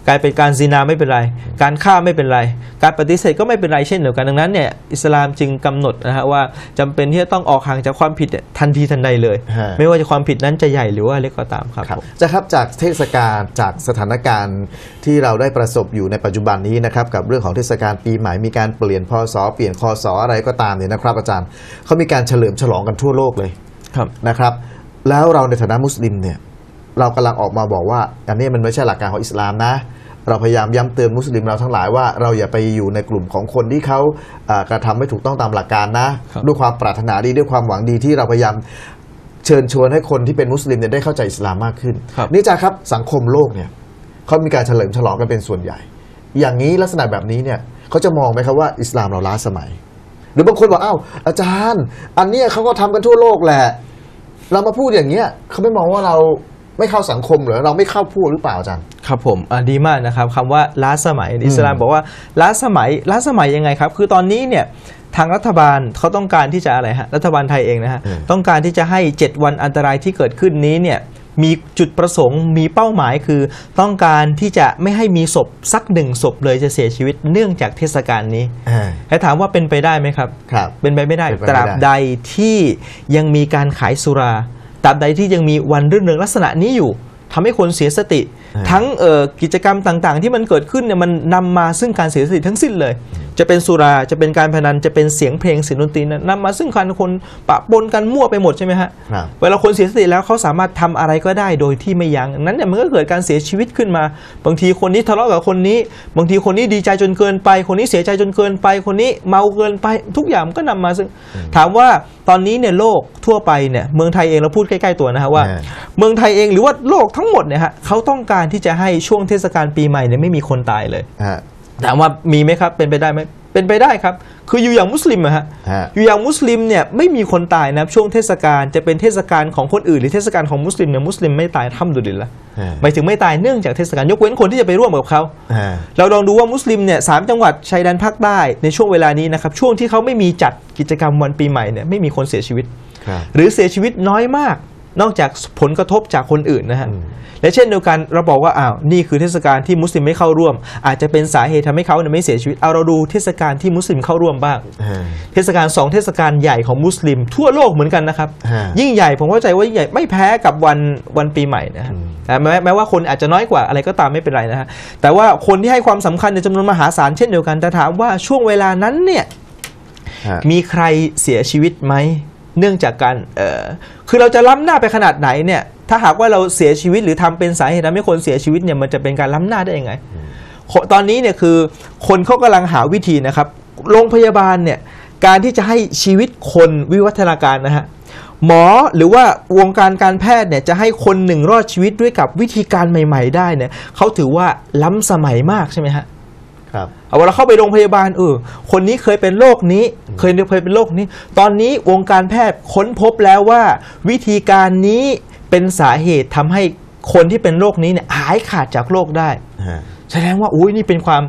กลายเป็นการซีนาไม่เป็นไร การฆ่าไม่เป็นไร การปฏิเสธก็ไม่เป็นไรเช่นเดียวกันดังนั้นเนี่ยอิสลามจึงกำหนดนะฮะว่าจำเป็นที่จะต้องออกห่างจากความผิดทันทีทันใดเลย ไม่ว่าจะความผิดนั้นจะใหญ่หรือว่าเล็กก็ตามครับจะครับจากเทศกาลจากสถานการณ์ที่เราได้ประสบอยู่ในปัจจุบันนี้นะครับกับเรื่องของเทศกาลปีใหม่มีการเปลี่ยนพศเปลี่ยนคศอะไรก็ตามเนี่ยนะครับอาจารย์เขามีการเฉลิมฉลองกันทั่วโลกเลยครับนะครับ แล้วเราในฐานะมุสลิมเนี่ยเรากำลังออกมาบอกว่าอันนี้มันไม่ใช่หลักการของอิสลามนะเราพยายามย้ำเตือนมุสลิมเราทั้งหลายว่าเราอย่าไปอยู่ในกลุ่มของคนที่เขากระทำไม่ถูกต้องตามหลักการนะ ด้วยความปรารถนาดีด้วยความหวังดีที่เราพยายามเชิญชวนให้คนที่เป็นมุสลิมเนี่ยได้เข้าใจอิสลามมากขึ้น นี่จ้าครับสังคมโลกเนี่ยเขามีการเฉลิมฉลองกันเป็นส่วนใหญ่ อย่างนี้ลักษณะแบบนี้เนี่ยเขาจะมองไหมครับว่าอิสลามเราล้าสมัยหรือบางคนบอกอ้าวอาจารย์ อันนี้เขาก็ทำกันทั่วโลกแหละเรามาพูดอย่างเงี้ยเขาไม่มองว่าเราไม่เข้าสังคมหรือเราไม่เข้าพูดหรือเปล่าอาจารย์ครับ ผมดีมากนะครับคำว่าล้าสมัยอิสลาม บอกว่าล้าสมัยล้าสมัยยังไงครับ คือตอนนี้เนี่ยทางรัฐบาลเขาต้องการที่จะอะไรฮะรัฐบาลไทยเองนะฮะต้องการที่จะให้7วันอันตรายที่เกิดขึ้นนี้เนี่ยมีจุดประสงค์มีเป้าหมายคือต้องการที่จะไม่ให้มีศพสักหนึ่งศพเลยจะเสียชีวิตเนื่องจากเทศกาลนี้ให้ถามว่าเป็นไปได้ไหมครับครับเป็นไปไม่ได้ตราบใดที่ยังมีการขายสุราตราบใดที่ยังมีวันรื่นเริงลักษณะนี้อยู่ทำให้คนเสียสติ ทั้งกิจกรรมต่างๆ ที่มันเกิดขึ้นเนี่ยมันนำมาซึ่งการเสียสติทั้งสิ้นเลยจะเป็นสุราจะเป็นการพนันจะเป็นเสียงเพลงเสียงดนตรีนั้นนำมาซึ่งการคนปะปนกันมั่วไปหมดใช่ไหมฮะเวลาคนเสียสติแล้วเขาสามารถทำอะไรก็ได้โดยที่ไม่ยัง้งนั้นเนี่ยมันก็เกิดการเสียชีวิตขึ้นมา บางทีคนนี้ทะเลาะกับคนนี้ บางทีคนนี้ดีใจจนเกินไป คนนี้เสียใจจนเกินไป คนนี้เมาเกินไปทุกอย่างก็นำมาซึ่ง ถามว่าตอนนี้เนี่ยโลกทั่วไปเนี่ยเมืองไทยเองเราพูดใกล้ๆตัวนะฮะว่า เมืองไทยเองหรือว่าโลกทั้งหมดเนี่ยฮะเขาต้องการที่จะให้ช่วงเทศกาลปีใหม่เนี่ยไม่มีคนตายเลยถามว่ามีไหมครับเป็นไปได้ไหมเป็นไปได้ครับคืออยู่อย่างมุสลิมอะฮะอยู่อย่างมุสลิมเนี่ยไม่มีคนตายนะช่วงเทศกาลจะเป็นเทศกาลของคนอื่นหรือเทศกาลของมุสลิมเนี่ยมุสลิมไม่ตายทำดุลิลละหมายถึงไม่ตายเนื่องจากเทศกาลยกเว้นคนที่จะไปร่วมกับเขาเราลองดูว่ามุสลิมเนี่ยสามจังหวัดชายแดนภาคใต้ในช่วงเวลานี้นะครับช่วงที่เขาไม่มีจัดกิจกรรมวันปีใหม่เนี่ยไม่มีคนเสียชีวิตหรือเสียชีวิตน้อยมากนอกจากผลกระทบจากคนอื่นนะฮะ และเช่นเดียวกันเราบอกว่าอ้าวนี่คือเทศกาลที่มุสลิมไม่เข้าร่วม อาจจะเป็นสาเหตุทำให้เขาไม่เสียชีวิตเอาเราดูเทศกาลที่มุสลิมเข้าร่วมบ้างเทศกาลสองเทศกาลใหญ่ของมุสลิม ทั่วโลกเหมือนกันนะครับยิ่งใหญ่ผมเข้าใจว่ายิ่งใหญ่ไม่แพ้กับวันวันปีใหม่นะแม้แม้ว่าคนอาจจะน้อยกว่าอะไรก็ตามไม่เป็นไรนะฮะแต่ว่าคนที่ให้ความสำคัญในจำนวนมหาศาลเช่นเดียวกันแต่ถามว่า ช่วงเวลานั้นเนี่ยมีใครเสียชีวิตไหมเนื่องจากการเออคือเราจะล้ำหน้าไปขนาดไหนเนี่ย ถ้าหากว่าเราเสียชีวิตหรือทำเป็นสาเหตุทำให้คนเสียชีวิตเนี่ยมันจะเป็นการล้ำหน้าได้ยังไง ตอนนี้เนี่ยคือคนเขากำลังหาวิธีนะครับ โรงพยาบาลเนี่ย การที่จะให้ชีวิตคนวิวัฒนาการนะฮะ หมอหรือว่าวงการการแพทย์เนี่ยจะให้คนหนึ่งรอดชีวิตด้วยกับวิธีการใหม่ ๆได้เนี่ยเขาถือว่าล้ำสมัยมากใช่ไหมฮะครับเอาเวลาเข้าไปโรงพยาบาลเออคนนี้เคยเป็นโรคนี้เคยเคยเป็นโรคนี้ ตอนนี้วงการแพทย์ค้นพบแล้วว่า วิธีการนี้เป็นสาเหตุทำให้คนที่เป็นโรคนี้เนี่ยหายขาดจากโรคได้แสดงว่าอุ้ยนี่เป็นความ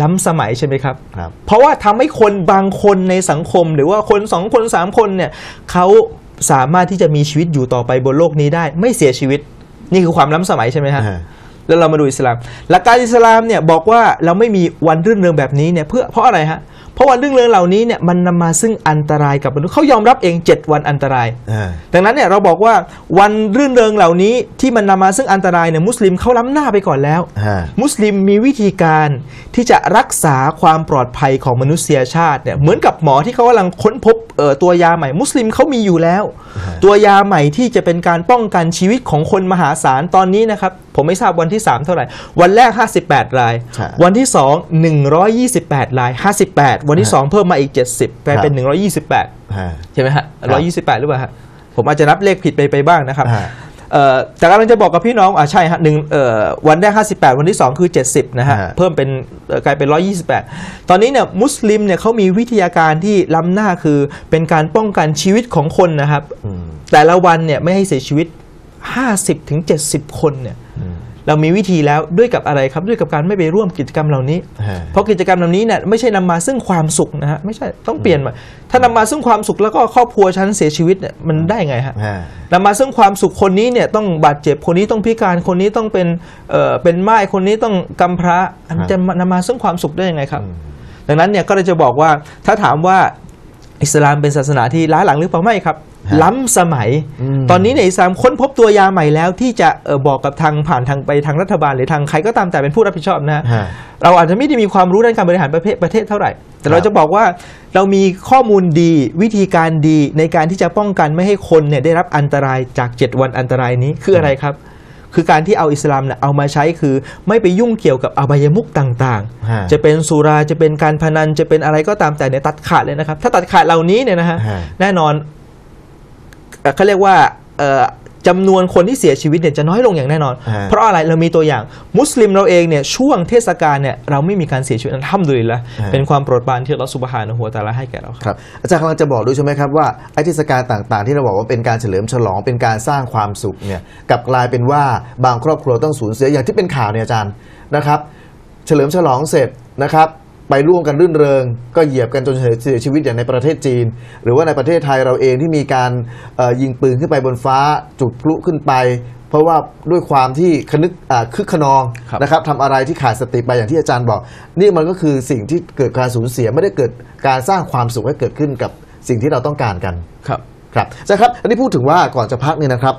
ล้ำสมัยใช่ไหมครับรบเพราะว่าทำให้คนบางคนในสังคม หรือว่าคนสองคนสามคนเนี่ยเขาสามารถที่จะมีชีวิตอยู่ต่อไปบนโลกนี้ได้ ไม่เสียชีวิตนี่คือความล้ำสมัยใช่ไหมครับแล้วเรามาดูอิสลาม หลักการอิสลามเนี่ยบอกว่าเราไม่มีวันรื่นเริงแบบนี้เนี่ยเพื่อเพราะอะไรฮะเพราะว่าเรื่องเรื่องเหล่านี้เนี่ยมันนำมาซึ่งอันตรายกับมนุษย์เขายอมรับเอง 7 วันอันตรายดังนั้นเนี่ยเราบอกว่าวันเรื่องเริงเหล่านี้ที่มันนำมาซึ่งอันตรายเนี่ยมุสลิมเขาล้ำหน้าไปก่อนแล้วมุสลิมมีวิธีการที่จะรักษาความปลอดภัยของมนุษยชาติเนี่ยเหมือนกับหมอที่เขากำลังค้นพบตัวยาใหม่ มุสลิมเขามีอยู่แล้ว ตัวยาใหม่ที่จะเป็นการป้องกันชีวิตของคนมหาศาลตอนนี้นะครับผมไม่ทราบวันที่ 3 เท่าไหร่ วันแรก 58 ราย วันที่2 128ราย 58วันที่ 2 เพิ่มมาอีก 70กลายเป็น 128ใช่ไหมฮะ 128 หรือเปล่าฮะ ผมอาจจะนับเลขผิดไปไปบ้างนะครับแต่กำลังจะบอกกับพี่น้อง อ่าใช่ฮะหนึ่งวันแรก58 วันที่ 2 คือ 70นะฮะเพิ่มเป็นกลายเป็น128 ตอนนี้เนี่ยมุสลิมเนี่ยเขามีวิทยาการที่ล้ำหน้าคือเป็นการป้องกันชีวิตของคนนะครับแต่ละวันเนี่ยไม่ให้เสียชีวิต 50-70 คนเนี่ยเรามีวิธีแล้วด้วยกับอะไรครับด้วยกับการไม่ไปร่วมกิจกรรมเหล่านี้ เพราะกิจกรรมเหล่านี้เนี่ยไม่ใช่นำมาซึ่งความสุขนะฮะไม่ใช่ต้องเปลี่ยนมา ถ้านำมาซึ่งความสุขแล้วก็ครอบครัวฉันเสียชีวิตเนี่ยมันได้ไงฮะนำมาซึ่งความสุขคนนี้เนี่ยต้องบาดเจ็บคนนี้ต้องพิการคนนี้ต้องเป็นเอ่อเป็นไม้คนนี้ต้องกำพร้าจะนำมาซึ่งความสุขได้ยังไงครับ ดังนั้นเนี่ยก็เลยจะบอกว่าถ้าถามว่าอิสลามเป็นศาสนาที่ล้าหลังหรือเปล่าไม่ครับล้ำสมัย ตอนนี้ในอิสลามค้นพบตัวยาใหม่แล้วที่จะบอกกับทางผ่านทางไปทางรัฐบาลหรือทางใครก็ตามแต่เป็นผู้รับผิดชอบนะ เราอาจจะไม่ได้มีความรู้ด้านการบริหารประเทศประเทศเท่าไหร่ แต่เราจะบอกว่าเรามีข้อมูลดีวิธีการดีในการที่จะป้องกันไม่ให้คนเนี่ยได้รับอันตรายจาก 7 วันอันตรายนี้คืออะไรครับ คือการที่เอาอิสลามเนี่ยเอามาใช้คือไม่ไปยุ่งเกี่ยวกับอบายมุกต่างๆ จะเป็นสุราจะเป็นการพนันจะเป็นอะไรก็ตามแต่เนี่ยตัดขาดเลยนะครับ ถ้าตัดขาดเหล่านี้เนี่ยนะฮะแน่นอนเขาเรียกว่าจำนวนคนที่เสียชีวิตเนี่ยจะน้อยลงอย่างแน่นอน เพราะอะไรเรามีตัวอย่าง มุสลิมเราเองเนี่ยช่วงเทศกาลเนี่ย เราไม่มีการเสียชีวิตนันท่ำุลิละเป็นความโปรดปรานที่เราสุบฮานะหัวตาละให้แก่เราครับอาจารย์กำลังจะบอกด้วยใช่ไหมครับว่าไอ้เทศกาลต่างๆ ที่เราบอกว่าเป็นการเฉลิมฉลองเป็นการสร้างความสุขเนี่ยกลับกลายเป็นว่าบางครอบครัวต้องสูญเสียอย่างที่เป็นข่าวเนี่ยอาจารย์นะครับเฉลิมฉลองเสร็จนะครับไปร่วมกันรื่นเริงก็เหยียบกันจนเสียชีวิตอย่างในประเทศจีน หรือว่าในประเทศไทยเราเองที่มีการยิงปืนขึ้นไปบนฟ้า จุดพลุขึ้นไป เพราะว่าด้วยความที่คึกคึกขนองนะครับทำอะไรที่ขาดสติไปอย่างที่อาจารย์บอกนี่มันก็คือสิ่งที่เกิดการสูญเสียไม่ได้เกิดการสร้างความสุขให้เกิดขึ้นกับสิ่งที่เราต้องการกันครับครับใช่ครับอันนี้พูดถึงว่าก่อนจะพักเนี่ยนะครับ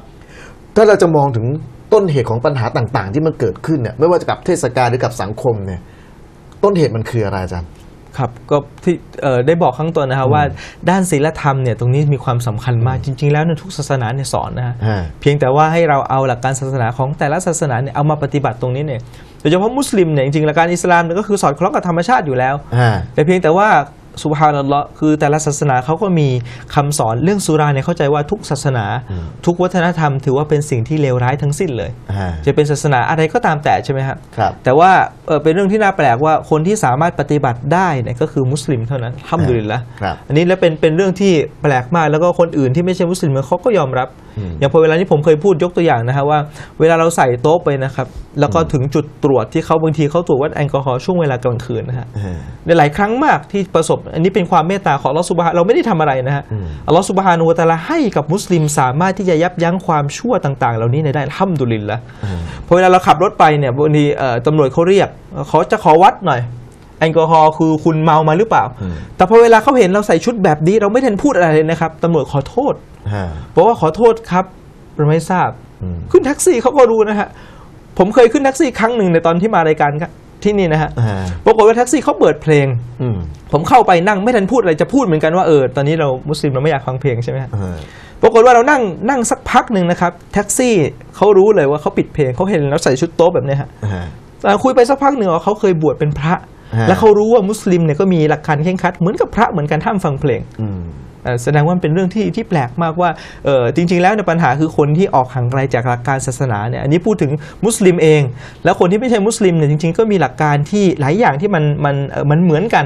ถ้าเราจะมองถึงต้นเหตุของปัญหาต่างๆ ที่มันเกิดขึ้นเนี่ยไม่ว่าจะกับเทศกาลหรือกับสังคมเนี่ยต้นเหตุมันคืออะไรอาจารย์ครับ ก็ที่เได้บอกข้างต้นนะครับว่าด้านศีลธรรมเนี่ยตรงนี้มีความสำคัญมากจริง ๆแล้วในทุกศาสนาเนี่ยสอนนะฮะเพียงแต่ว่าให้เราเอาหลักการศาสนาของแต่ละศาสนาเนี่ยเอามาปฏิบัติตรงนี้เนี่ยโดยเฉพาะมุสลิมเนี่ยจริงๆหลักการอิสลามเนี่ยก็คือสอดคล้องกับธรรมชาติอยู่แล้ว แต่เพียงแต่ว่าสุภาพนัลลอฮคือแต่ละศาสนาเขาก็มีคำสอนเรื่องสุราเนี่ยเข้าใจว่าทุกศาสนา ทุกวัฒนธรรมถือว่าเป็นสิ่งที่เลวร้ายทั้งสิ้นเลย จะเป็นศาสนา อะไรก็ตามแต่ใช่ไหมครับครับ แต่ว่าเป็นเรื่องที่น่าแปลกว่าคนที่สามารถปฏิบัติได้เนี่ยก็คือมุสลิมเท่านั้นห้ามดุลิลละอันนี้แล้วเป็นเป็นเรื่องที่แปลกมากแล้วก็คนอื่นที่ไม่ใช่มุสลิมเขาก็ยอมรับอย่างพอเวลานี้ผมเคยพูดยกตัวอย่างนะฮะว่าเวลาเราใส่โต๊ะไปนะครับ แล้วก็ถึงจุดตรวจที่เขาบางทีเขาตรวจวัดแอลกอฮอล์ช่วงเวลากลางคืนนะฮะในหลายครั้งมากที่ประสบอันนี้เป็นความเมตตาของลอสุบฮาเราไม่ได้ทำอะไรนะฮะลอสุบฮานุวตาลาให้กับมุสลิมสามารถที่จะยับยั้งความชั่วต่างๆ เหล่านี้ได้ห้ามดุลินละพอเวลาเราขับรถไปเนี่ยบางทีตำรวจเขาเรียกเขาจะขอวัดหน่อยแอลกอฮอล์คือคุณเมามาหรือเปล่า แต่พอเวลาเขาเห็นเราใส่ชุดแบบนี้เราไม่ทันพูดอะไรเลยนะครับตำรวจขอโทษบอกว่าขอโทษครับเราไม่ทราบขึ้นแท็กซี่เขาก็รู้นะฮะผมเคยขึ้นแท็กซี่ครั้งหนึ่งในตอนที่มารายการที่นี่นะฮะปรากฏว่าแท็กซี่เขาเปิดเพลงผมเข้าไปนั่งไม่ทันพูดอะไรจะพูดเหมือนกันว่าเออตอนนี้เรามุสลิมเราไม่อยากฟังเพลงใช่ไหมฮะปรากฏว่าเรานั่งนั่งสักพักหนึ่งนะครับ แท็กซี่เขารู้เลยว่าเขาปิดเพลงเขาเห็นแล้วใส่ชุดโต๊ะแบบนี้ฮะคุยไปสักพักหนึ่งเขาเคยบวชเป็นพระ แล้วเขารู้ว่ามุสลิมเนี่ยก็มีหลักการเร่งคัดเหมือนกับพระเหมือนกันท้ามฟังเพลงแสดงว่าเป็นเรื่องที่ที่แปลกมากว่าจริง ๆ แล้วในปัญหาคือคนที่ออกห่างไกลจากหลักการศาสนาเนี่ยอันนี้พูดถึงมุสลิมเอง แล้วคนที่ไม่ใช่มุสลิมเนี่ยจริง ๆ ก็มีหลักการที่หลายอย่างที่มันมันมันเหมือนกัน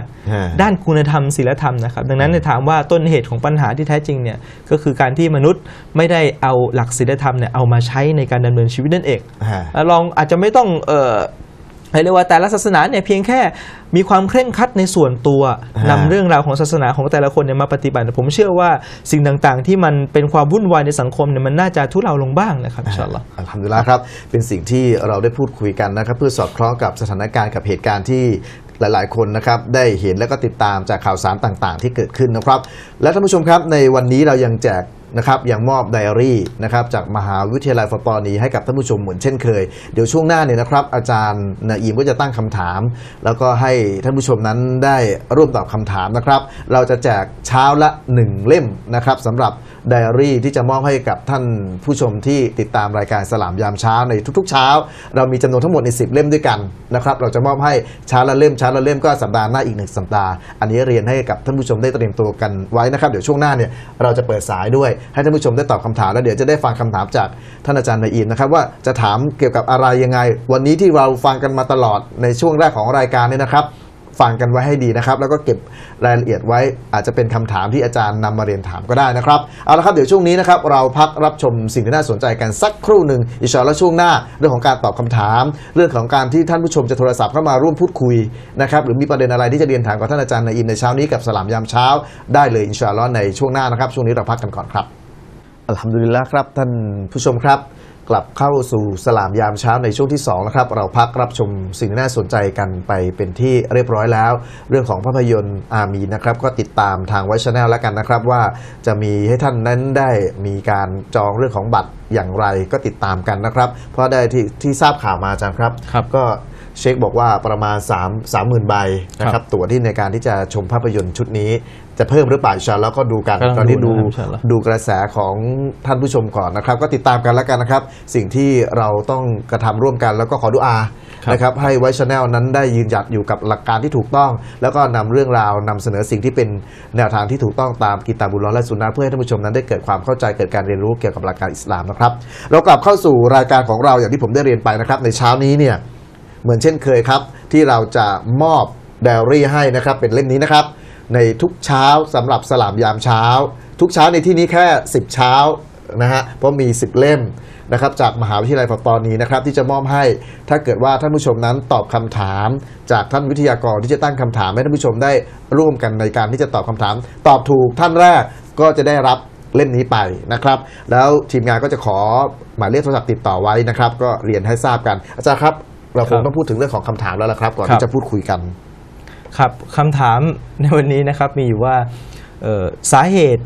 ด้านคุณธรรมศีลธรรม นะครับดังนั้นถามว่าต้นเหตุของปัญหาที่แท้จริงเนี่ยก็คือการที่มนุษย์ไม่ได้เอาหลักศีลธรรมเนี่ยเอามาใช้ในการดำเนินชีวิตนั่นเองลอง อาจจะไม่ต้องเรียกว่าแต่ละศาสนาเนี่ยเพียงแค่มีความเคร่งครัดในส่วนตัวนำเรื่องราวของศาสนาของแต่ละคนเนี่ยมาปฏิบัติผมเชื่อว่าสิ่งต่างๆ ที่มันเป็นความวุ่นวายในสังคมเนี่ยมันน่าจะทุเลาลงบ้างนะครับอชาอัลลอฮ์อดีแล้ะครับเป็นสิ่งที่เราได้พูดคุยกันนะครับเพื่อสอดคล้องกับสถานการณ์กับเหตุการณ์ที่หลาย ๆคนนะครับได้เห็นและก็ติดตามจากข่าวสารต่าง ๆ ที่เกิดขึ้นนะครับ และท่านผู้ชมครับในวันนี้เรายังแจกนะครับยังมอบไดอารี่นะครับจากมหาวิทยาลัยฟอร์ตอนีให้กับท่านผู้ชมเหมือนเช่นเคยเดี๋ยวช่วงหน้าเนี่ยนะครับอาจารย์นาอิมก็จะตั้งคำถาม แล้วก็ให้ท่านผู้ชมนั้นได้ร่วมตอบคำถามนะครับ เราจะแจกเช้าละ1เล่มนะครับสำหรับไดอารี่ที่จะมอบให้กับท่านผู้ชมที่ติดตามรายการสลามยามเช้าในทุกๆเช้า เรามีจำนวนทั้งหมดใน10เล่มด้วยกันนะครับเราจะมอบให้เช้าละเล่มเช้าละเล่มก็สัปดาห์หน้าอีกหนึ่งสัปดาห์อันนี้เรียนให้กับท่านผู้ชมได้เตรียมตัวกันไว้นะครับ เดี๋ยวช่วงหน้าเนี่ยเราจะเปิดสายด้วยให้ท่านผู้ชมได้ตอบคำถามแล้วเดี๋ยวจะได้ฟังคำถามจากท่านอาจารย์นายอินนะครับ ว่าจะถามเกี่ยวกับอะไรยังไง วันนี้ที่เราฟังกันมาตลอดในช่วงแรกของรายการเนี่ยนะครับฟังกันไว้ให้ดีนะครับแล้วก็เก็บรายละเอียดไว้อาจจะเป็นคำถามที่อาจารย์นำมาเรียนถามก็ได้นะครับเอาละครับเดี๋ยวช่วงนี้นะครับ เราพักรับชมสิ่งที่น่าสนใจกันสักครู่หนึ่งอีกชอและช่วงหน้าเรื่องของการตอบคำถาม เรื่องของการที่ท่านผู้ชมจะโทรศัพท์เข้ามาร่วมพูดคุยนะครับหรือมีประเด็นอะไรที่จะเรียนถามกับท่านอาจารย์ในอินในเช้านี้กับสลามยามเช้าได้เลยอีกชาอัลละในช่วงหน้านะครับ ช่วงนี้เราพักกันก่อนครับอัลฮัมดุลิลละครับ ท่านผู้ชมครับกลับเข้าสู่สลามยามเช้าในช่วงที่2นะครับเราพักรับชมสิ่งน่าสนใจกันไปเป็นที่เรียบร้อยแล้ว เรื่องของภาพยนตร์อามีนะครับก็ติดตามทางไวชแนลแล้วกันนะครับว่าจะมีให้ท่านนั้นได้มีการจองเรื่องของบัตรอย่างไรก็ติดตามกันนะครับเพราะได้ที่ทราบข่าวมาอาจารย์ครับรบก็เช็คบอกว่าประมาณ3 3 0,000ใบนะครับตั๋วที่ในการที่จะชมภาพยนตร์ชุดนี้ จะเพิ่มหรือเปล่าชาแล้วก็ดูกันตอนนี้ดูดูกระแสของท่านผู้ชมก่อนนะครับก็ติดตามกันแล้วกันนะครับ สิ่งที่เราต้องกระทำร่วมกัน แล้วก็ขอดูอานะครับให้ไวชแนลนั้นได้ยืนหยัดอยู่กับหลักการที่ถูกต้อง แล้วก็นำเรื่องราวนำเสนอสิ่งที่เป็นแนวทางที่ถูกต้องตามกีตาบุลและสุนนะเพื่อให้ท่านผู้ชมนั้นได้เกิดความเข้าใจเกิดการเรียนรู้เกี่ยวกับหลักการอิสลามนะครับเรากลับเข้าสู่รายการของเราอย่างที่ผมได้เรียนไปนะครับในเช้านี้เนี่ยเหมือนเช่นเคยครับ ที่เราจะมอบเดลรี่ให้นะครับเป็นเล่มนี้นะครับ ในทุกเช้าสำหรับสลามยามเช้า ทุกเช้าในที่นี้แค่ 10เช้านะฮะเพราะมี 10 เล่มนะครับ จากมหาวิทยาลัยปอตอนนี้นะครับ ที่จะมอบให้ ถ้าเกิดว่าท่านผู้ชมนั้นตอบคำถาม จากท่านวิทยากรที่จะตั้งคำถามให้ท่านผู้ชมได้ร่วมกันในการที่จะตอบคำถาม ตอบถูกท่านแรกก็จะได้รับเล่มนี้ไปนะครับ แล้วทีมงานก็จะขอหมายเลขโทรศัพท์ติดต่อไว้นะครับ ก็เรียนให้ทราบกัน อาจารย์ครับเราคงต้องพูดถึงเรื่องของคำถามแล้วละครับก่อนที่จะพูดคุยกัน ครับคำถามในวันนี้นะครับ มีอยู่ว่าสาเหตุ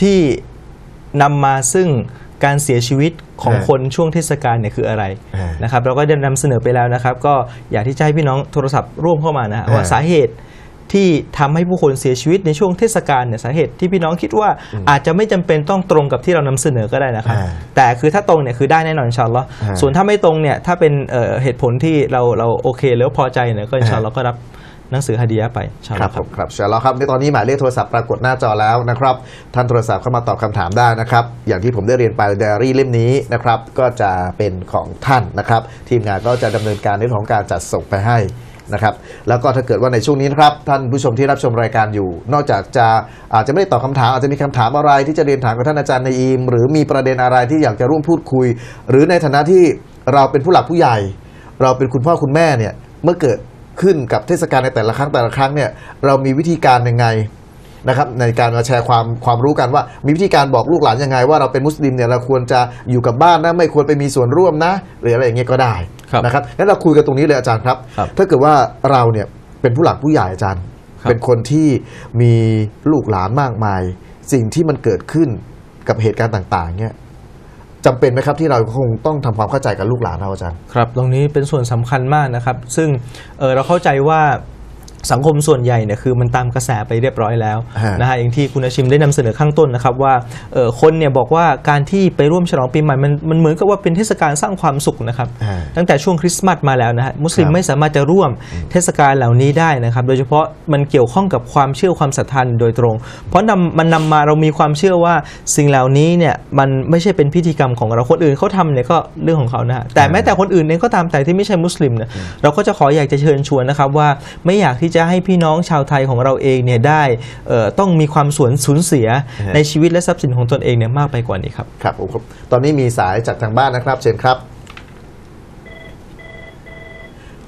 ที่นำมาซึ่งการเสียชีวิตของคนช่วงเทศกาลเนี่ยคืออะไรนะครับ เราก็ได้นำเสนอไปแล้วนะครับ ก็อยากที่จะให้พี่น้องโทรศัพท์ร่วมเข้ามานะ ว่าสาเหตุที่ทำให้ผู้คนเสียชีวิตในช่วงเทศกาลเนี่ยสาเหตุที่พี่น้องคิดว่า อาจจะไม่จำเป็นต้องตรงกับที่เรานำเสนอก็ได้นะครับ แต่คือถ้าตรงเนี่ยคือได้แน่นอนชาร์ส่วนถ้าไม่ตรงเนี่ยถ้าเป็นเหตุผลที่เราเราโอเคแล้วพอใจเนี่ยก็ชาร์ก็รับหนังสือฮดียะไปครับครับครับชาญล้ครับในตอนนี้หมายเลขโทรศัพท์ปรากฏหน้าจอแล้วนะครับ ท่านโทรศัพท์เข้ามาตอบคำถามได้นะครับ อย่างที่ผมได้เรียนไปไดอารี่เล่มนี้นะครับก็จะเป็นของท่านนะครับทีมงานก็จะดำเนินการเรื่องของการจัดส่งไปให้นะครับแล้วก็ถ้าเกิดว่าในช่วงนี้นะครับท่านผู้ชมที่รับชมรายการอยู่ นอกจากจะอาจจะไม่ได้ตอบคาถามอาจจะมีคำถามอะไรที่จะเรียนถามกับท่านอาจารย์ในอีมหรือมีประเด็นอะไรที่อยากจะร่วมพูดคุย หรือในฐานะที่เราเป็นผู้หลักผู้ใหญ่ เราเป็นคุณพ่อคุณแม่เนี่ยเมื่อเกิดขึ้นกับเทศกาลในแต่ละครั้งแต่ละครั้งเนี่ยเรามีวิธีการยังไงนะครับในการมาแชร์ความความรู้กันว่า มีวิธีการบอกลูกหลานยังไง ว่าเราเป็นมุสลิมเนี่ยเราควรจะอยู่กับบ้านนะไม่ควรไปมีส่วนร่วมนะ หรืออะไรอย่างเงี้ยก็ได้นะครับงั้นเราคุยกันตรงนี้เลยอาจารย์ครับรบถ้าเกิดว่าเราเนี่ยเป็นผู้หลักผู้ใหญ่อาจารย์รเป็นคนที่มีลูกหลานมากมาย สิ่งที่มันเกิดขึ้นกับเหตุการณ์ต่างๆเนี่ยจำเป็นไหมครับที่เราคงต้องทำความเข้าใจกับลูกหลานเราอาจารย์ ครับ ตรงนี้เป็นส่วนสำคัญมากนะครับ ซึ่งเออเราเข้าใจว่าสังคมส่วนใหญ่เนี่ยคือมันตามกระแสไปเรียบร้อยแล้วนะฮะอย่างที่คุณอาชิมได้นำเสนอข้างต้นนะครับว่าคนเนี่ยบอกว่าการที่ไปร่วมฉลองปีใหม่มันมันเหมือนกับว่าเป็นเทศกาลสร้างความสุขนะครับ ตั้งแต่ช่วงคริสต์มาสมาแล้วนะฮะมุสลิมไม่สามารถจะร่วมเทศกาลเหล่านี้ได้นะครับ โดยเฉพาะมันเกี่ยวข้องกับความเชื่อความศรัทธาโดยตรง เพราะนำมันนำมาเรามีความเชื่อว่าสิ่งเหล่านี้เนี่ยมันไม่ใช่เป็นพิธีกรรมของเราคนอื่นเขาทำเนี่ยก็เรื่องของเขานะฮะแต่แม้แต่คนอื่นเองก็ตามแต่ที่ไม่ใช่มุสลิมเนี่ยเราก็จะขออยากจะเชิญชวนนะครับว่าไม่อยากที่จะให้พี่น้องชาวไทยของเราเองเนี่ยได้ต้องมีความสูญสูญเสียในชีวิตและทรัพย์สินของตนเองเนี่ยมากไปกว่านี้ครับครับผมตอนนี้มีสายจากทางบ้านนะครับ เชิญครับ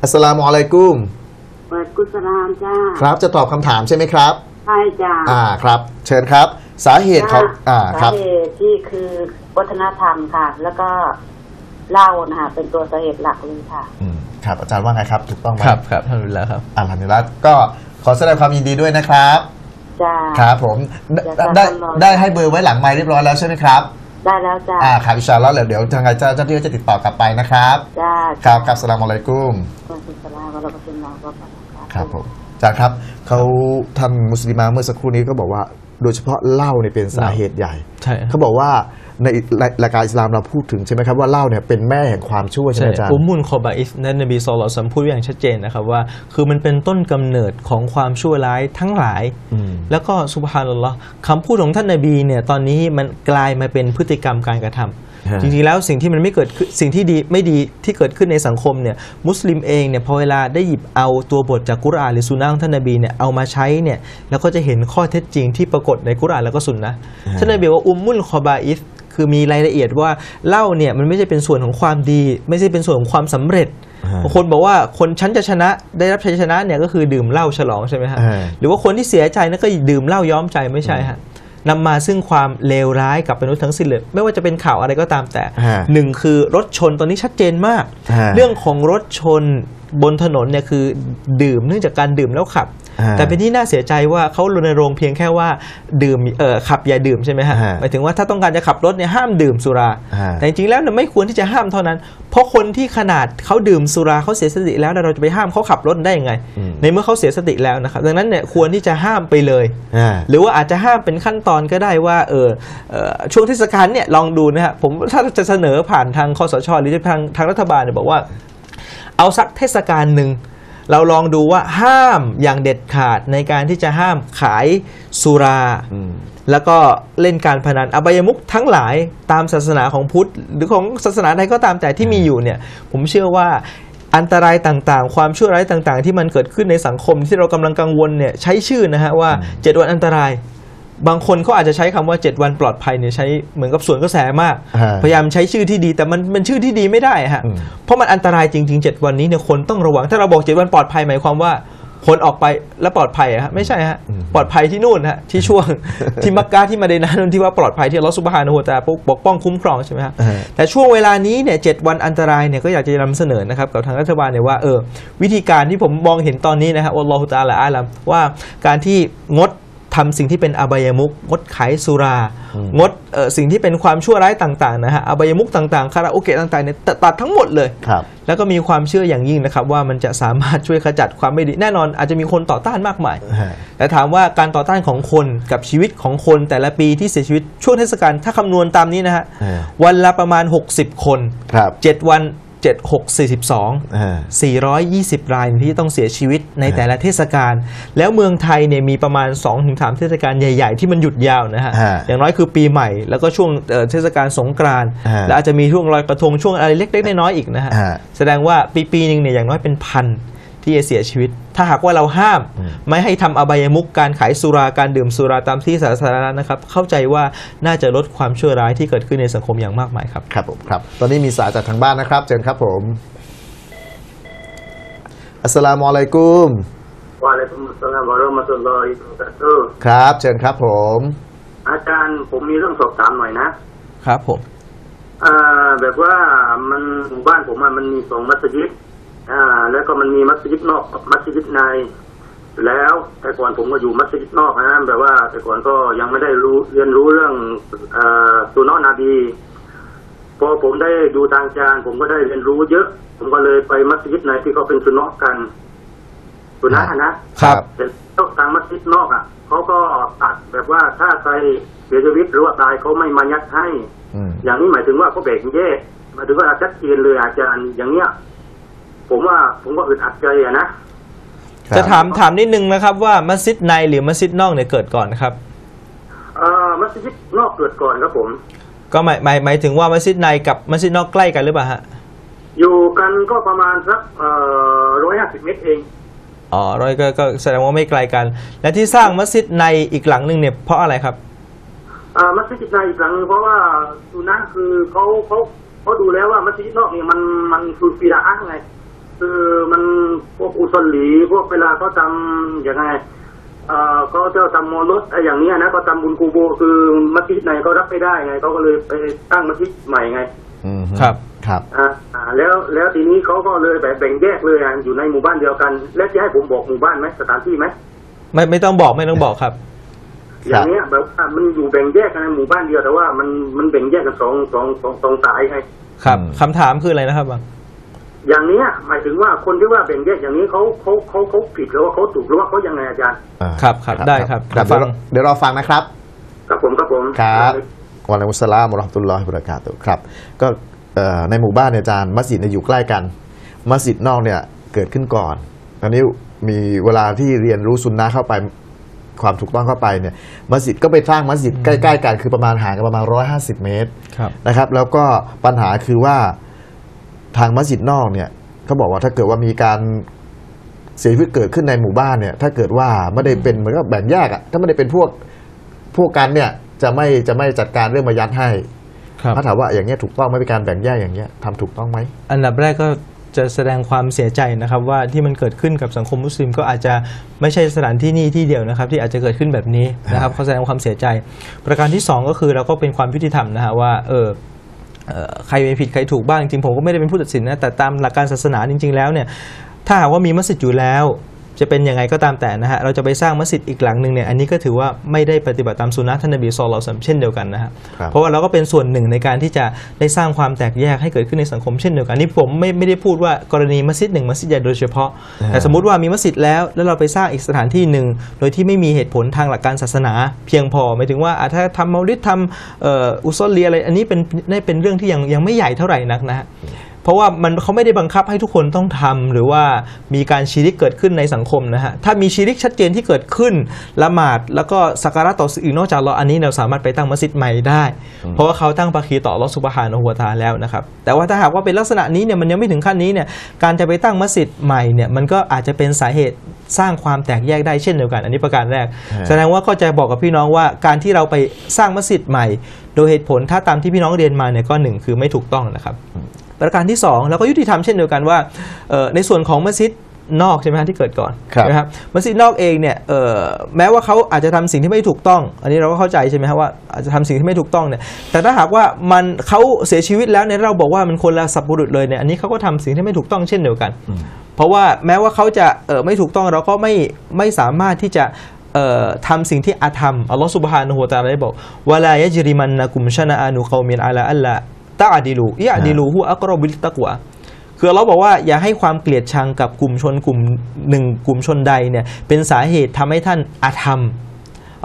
อัสลามุอะลัยกุมเปิดกุศลามจ้าครับจะตอบคำถามใช่ไหมครับใช่จ้าอ่าครับ เชิญครับ สาเหตุเขอ่าครับสาเหตุที่คือ วัฒนธรรมค่ะ แล้วก็เหล้านะคะเป็นตัวสาเหตุหลักเลยค่ะอืมครับ อาจารย์ว่าไงครับ ถูกต้องไหมครับ ครับทนรู้แล้วครับอาลาัมดนิรัตก็ขอแสดงความยินดีด้วยนะครับ จ้าครับผมได้ได้ให้เบอร์ไว้หลังไมค์เรียบร้อยแล้วใช่ไหมครับ ได้แล้วจ้า อ่าครับอิชาลแล้วเดี๋ยว ทางอเจ้าเจ้าที่ก็จะติดต่อกลับไปนะครับ จ้าครับกับสลามอะไัยกุุก็น้องก็มครับผมจ้าครับเขาทามุสลิมาเมื่อสักครู่นี้ก็บอกว่า โดยเฉพาะเหล้าเนี่ยเป็นสาเหตุใหญ่ใช่เขาบอกว่าในรายการอิสลามเราพูดถึงใช่ไหมครับว่าเหล้าเนี่ยเป็นแม่แห่งความชั่วใช่ไหมอาจารย์อุมุลคอบาอิสนนนบีซอลสัมพูดอย่างชัดเจนนะครับว่า คือมันเป็นต้นกำเนิดของความชั่วร้ายทั้งหลาย แล้วก็สุภาพนลละฮ์คำพูดของท่านนบีเนี่ยตอนนี้มันกลายมาเป็นพฤติกรรมการกระทำจริงๆแล้วสิ่งที่มันไม่เกิดสิ่งที่ดีไม่ดีที่เกิดขึ้นในสังคมเนี่ยมุสลิมเองเนี่ยพอเวลาได้หยิบเอาตัวบทจากกุรอานหรือสุนนะของท่านนบีเนี่ยเอามาใช้เนี่ยแล้วก็จะเห็นข้อเท็จจริงที่ปรากฏในกุรอานแล้วก็สุนนะท่านนบีว่าอุมมุลคอบาอิสคือ มีรายละเอียดว่าเหล้าเนี่ยมันไม่ใช่เป็นส่วนของความดีไม่ใช่เป็นส่วนของความสำเร็จคนบอกว่าคนชั้นจะชนะได้รับชัยชนะเนี่ยก็คือดื่มเหล้าฉลองใช่ไหมฮะหรือว่าคนที่เสียใจนั่นก็ดื่มเหล้าย้อมใจไม่ใช่ฮะนำมาซึ่งความเลวร้ายกับมนุษย์ทั้งสิ้นเลยไม่ว่าจะเป็นข่าวอะไรก็ตามแต่หนึ่งคือรถชนตอนนี้ชัดเจนมาก เรื่องของรถชนบนถนนเนี่ยคือดื่มเนื่องจากการดื่มแล้วขับ แต่เป็นที่น่าเสียใจว่าเขารณรงค์เพียงแค่ว่าดื่มเออขับอย่าดื่มใช่ไหมฮะหมายถึงว่าถ้าต้องการจะขับรถเนี่ยห้ามดื่มสุรา แต่จริงๆแล้วเนี่ยไม่ควรที่จะห้ามเท่านั้น เพราะคนที่ขนาดเขาดื่มสุราเขาเสียสติแล้วเราจะไปห้ามเขาขับรถได้ยังไง ในเมื่อเขาเสียสติแล้วนะครับดังนั้นเนี่ยควรที่จะห้ามไปเลยหรือว่าอาจจะห้ามเป็นขั้นตอนก็ได้ว่าเออช่วงเทศกาลเนี่ยลองดูนะฮะผมถ้าจะเสนอผ่านทางคอสชหรือทางทางรัฐบาลเนี่ยบอกว่าเอาสักเทศกาลหนึ่งเราลองดูว่าห้ามอย่างเด็ดขาดในการที่จะห้ามขายสุราแล้วก็เล่นการพนันอบายมุขทั้งหลายตามศาสนาของพุทธ หรือของศาสนาใดก็ตามแต่ที่มีอยู่เนี่ยผมเชื่อว่าอันตรายต่างๆ ความชั่วร้ายต่างๆ ที่มันเกิดขึ้นในสังคมที่เรากำลังกังวลเนี่ยใช้ชื่อนะฮะว่าเจ็ดวันอันตรายบางคนเขาอาจจะใช้คำว่า 7 วันปลอดภัยเนี่ยใช้เหมือนกับส่วนกระแสมาก พยายามใช้ชื่อที่ดี แต่มันมันชื่อที่ดีไม่ได้ฮะเพราะมันอันตรายจริง ๆ 7 วันนี้เนี่ยคนต้องระวังถ้าเราบอก 7 วันปลอดภัยหมายความว่าคนออกไปแล้วปลอดภัยฮะไม่ใช่ฮะปลอดภัยที่นู่นฮะที่ช่วงที่มักกะที่มาเดนานูนที่ว่าปลอดภัย ที่ลอสุบฮานะฮูตาปกป้องคุ้มครองใช่ไหมฮะแต่ช่วงเวลานี้เนี่ยเวันอันตรายเนี่ยก็อยากจะนำเสนอนะครับกับทางรัฐบาลเนี่ยว่า เออวิธีการที่ผมมองเห็นตอนนี้นะฮะอัลลอฮฺตาละอาลัมว่าการที่งดทำสิ่งที่เป็นอบายมุกงดขายสุรางดสิ่งที่เป็นความชั่วร้ายต่างๆนะฮะอบายมุกต่างๆ คาราโอเกะต่างๆเนี่ยตัดทั้งหมดเลย แล้วก็มีความเชื่ออย่างยิ่งนะครับว่ามันจะสามารถช่วยขจัดความไม่ดีแน่นอนอาจจะมีคนต่อต้านมากมายแต่ถามว่าการต่อต้านของคนกับชีวิตของคนแต่ละปีที่เสียชีวิตช่วงเทศกาลถ้าคำนวณตามนี้นะฮะวันละประมาณ 60 คนดวัน7642 420 รายที่ต้องเสียชีวิตในแต่ละเทศกาล แล้วเมืองไทยเนี่ยมีประมาณ2-3 เทศกาลใหญ่ ๆ ที่มันหยุดยาวนะฮะ อย่างน้อยคือปีใหม่ แล้วก็ช่วงเทศกาลสงกรานต์ และอาจจะมีช่วงลอยกระทงช่วงอะไรเล็ก ๆ น้อยๆอีกนะฮะ แสดงว่าปีๆหนึ่งเนี่ยอย่างน้อยเป็นพันที่จะเสียชีวิตถ้าหากว่าเราห้าม ไม่ให้ทำอบายมุกการขายสุราการดื่มสุราตามที่สาธารณะนะครับ เข้าใจว่าน่าจะลดความชั่วร้ายที่เกิดขึ้นในสังคมอย่างมากมายครับ ครับผมครับ ตอนนี้มีสายจากทางบ้านนะครับ เชิญครับผม อัสลามอลัยกุมวาอะลรยกุมอัสลามวาเรามาสุลลอฮวตุครับ เชิญครับผม อาจารย์ผมมีเรื่องสอบถามหน่อยนะ ครับผมอ่าแบบว่ามันหมู่บ้านผมมันมีสองมัสยิดอ่า แล้วก็มันมีมัสยิดนอก มัสยิดใน แล้วแต่ก่อนผมก็อยู่มัสยิดนอกนะ แบบว่าแต่ก่อนก็ยังไม่ได้รู้เรียนรู้เรื่องอสุนอนาบีพอผมได้ดูทางจานผมก็ได้เรียนรู้เยอะ ผมก็เลยไปมัสยิดใน ที่เขาเป็นสุนอกกันสุนัขนะครับแต่ทางมัสยิดนอกอ่ะเขาก็ตัดแบบว่าถ้าใครเสียชีวิตหรือว่าตายเขาไม่มายัดให้อย่างนี้หมายถึงว่าเขาเบรงแยกหมายถึงว่าอจจะเยนเลยอาจารย์อย่างเนี้ยผมว่าผมก็อึดอัดใจอะนะ จะถามถามนิดนึงนะครับ ว่ามัสยิดในหรือมัสยิดนอกเนี่ยเกิดก่อนครับ เอ่อมัสยิดนอกเกิดก่อนครับผม ก็หมายหมายหมายถึงว่ามัสยิดในกับมัสยิดนอกใกล้กันหรือเปล่าฮะ อยู่กันก็ประมาณสักเอ่อร้อยห้าสิบเมตรเอง อ๋อร้อยก็แสดงว่าไม่ไกลกัน และที่สร้างมัสยิดในอีกหลังหนึ่งเนี่ยเพราะอะไรครับอ่ามัสยิดในอีกหลังเพราะว่าสุนัขคือเขาเขาเขาดูแล้วว่ามัสยิดนอกเนี่ยมันมันคือปีดะอังไงคือมันพวกอุสลีพวกเวลาเขาทำยังไงเออเขาจะทำมอลรอย่างเนี้ยนะเขาทำบุญกูโบคือมัสยิดไหนเขารับไม่ได้ไงเขาก็เลยไปตั้งมัสยิดใหม่ไงครับ ครับอ่า แล้วแล้วทีนี้เขาก็เลยแบ่งแยกเลยอยู่ในหมู่บ้านเดียวกัน แล้วจะให้ผมบอกหมู่บ้านไหมสถานที่ไหมไม่ไม่ต้องบอกไม่ต้องบอกครับอย่างเนี้ย แบบว่ามันอยู่แบ่งแยกกันในหมู่บ้านเดียว แต่ว่ามันมันแบ่งแยกกันสองสองสองสองสายไงครับ คำคำถามคืออะไรนะครับบังอย่างเนี้ยหมายถึงว่าคนที่ว่าแบ่งแยกอย่างนี้เขาเขาเขาเขาผิดหรือว่าเขาถูกหรือว่าเขายังไงอาจารย์ครับครับได้ครับี๋ยวฟังเดี๋ยวรอฟังนะครับครับผมครับผมครับวนลัลกุสลามอัลลอตุลลอฮิบรักาตุครับ ก็ในหมู่บ้านเนี่ยอาจารย์มัสยิดอยู่ใกล้กัน มัสยิดนอกเนี่ยเกิดขึ้นก่อน อันนี้มีเวลาที่เรียนรู้สุนนะเข้าไปความถูกต้องเข้าไปเนี่ยมัสยิดก็ไปสร้างมัสยิดใกล้ๆกันคือประมาณห่างกันประมาณ150เมตรนะครับ แล้วก็ปัญหาคือว่าทางมัสยิดนอกเนี่ยเขาบอกว่าถ้าเกิดว่ามีการเสียชีวิตเกิดขึ้นในหมู่บ้านเนี่ย ถ้าเกิดว่าไม่ได้เป็นเหมือนกับแบ่งแยกอะถ้าไม่ได้เป็นพวกพวกกันเนี่ยจะไม่จะไม่จัดการเรื่องมายัดให้ถ้าถามว่าอย่างเงี้ยถูกต้องไม่เป็นการแบ่งแยกอย่างเงี้ยทำถูกต้องไหมอันดับแรกก็จะแสดงความเสียใจนะครับ ว่าที่มันเกิดขึ้นกับสังคมมุสลิมก็อาจจะไม่ใช่สถานที่นี่ที่เดียวนะครับ ที่อาจจะเกิดขึ้นแบบนี้นะครับเขาแสดงความเสียใจ ประการที่2ก็คือเราก็เป็นความยุติธรรมนะฮะว่าเออใครเป็นผิดใครถูกบ้างจริงผมก็ไม่ได้เป็นผู้ตัดสินนะ แต่ตามหลักการศาสนาจริง ๆแล้วเนี่ย ถ้าหากว่ามีมัสยิดอยู่แล้วจะเป็นยังไงก็ตามแต่นะฮะเราจะไปสร้างมัสยิดอีกหลังหนึ่งเนี่ยอันนี้ก็ถือว่าไม่ได้ปฏิบัติตามสุนัขท่านนบีซอลเราเช่นเดียวกันนะฮะเพราะว่าเราก็เป็นส่วนหนึ่งในการที่จะได้สร้างความแตกแยกให้เกิดขึ้นในสังคมเช่นเดียวกัน นี่ผมไม่ไม่ได้พูดว่ากรณีมัสยิดหนึ่งมัสยิดใหญ่โดยเฉพาะแต่สมมุติว่ามีมัสยิดแล้วแล้วเราไปสร้างอีกสถานที่หนึ่งโดยที่ไม่มีเหตุผลทางหลักการศาสนาเพียงพอหมายถึงว่าถ้าทำมอลิททำอุซอลีอะไรอันนี้เป็นได้เป็นเรื่องที่ยังยังไม่ใหญ่เท่าไหร่นักนะฮะเพราะว่ามันเขาไม่ได้บังคับให้ทุกคนต้องทำหรือว่ามีการชีริกเกิดขึ้นในสังคมนะฮะ ถ้ามีชีริกชัดเจนที่เกิดขึ้นละหมาดแล้วก็สักการะต่อสื่อื่นนอกจากเราอันนี้เราสามารถไปตั้งมัสยิดใหม่ได้ เพราะว่าเขาตั้งปาคีต่อรอสุภานอหัวตาแล้วนะครับ แต่ว่าถ้าหากว่าเป็นลักษณะนี้เนี่ยมันยังไม่ถึงขั้นนี้เนี่ย การจะไปตั้งมัสยิดใหม่เนี่ยมันก็อาจจะเป็นสาเหตุสร้างความแตกแยกได้เช่นเดียวกัน อันนี้ประการแรก แสดงว่าก็จะบอกกับพี่น้องว่าการที่เราไปสร้างมัสยิดใหม่ โดยเหตุผลถ้าตามที่พี่น้องเรียนมาเนี่ยก็หนึ่งคือไม่ถูกต้องนะครับประการที่ 2 แล้วก็ยุติธรรมเช่นเดียวกันว่าในส่วนของมัสยิดนอกใช่ไหมที่เกิดก่อนนะครับมัสยิดนอกเองเนี่ยแม้ว่าเขาอาจจะทำสิ่งที่ไม่ถูกต้อง อันนี้เราก็เข้าใจใช่ไหมครัว่าอาจจะทำสิ่งที่ไม่ถูกต้องเนี่ยแต่ถ้าหากว่ามันเขาเสียชีวิตแล้วเนี่ยเราบอกว่ามันคนละสับบุรุษเลยเนี่ยอันนี้เขาก็ทำสิ่งที่ไม่ถูกต้องเช่นเดียวกันเพราะว่าแม้ว่าเขาจะไม่ถูกต้องเราก็ไม่ไม่สามารถที่จะทำสิ่งที่อาธรรมอัลลอฮฺสุบฮานุฮฺวะตาลาได้บอกวลายะจริมันนะกุมชนะอานุขามีนอัลลอัลลาตาอดีลูยาดีลูฮุอักรอบิลตะกวะคือเราบอกว่าอย่าให้ความเกลียดชังกับกลุ่มชนกลุ่มหนึ่งกลุ่มชนใดเนี่ยเป็นสาเหตุทำให้ท่านอาธรรม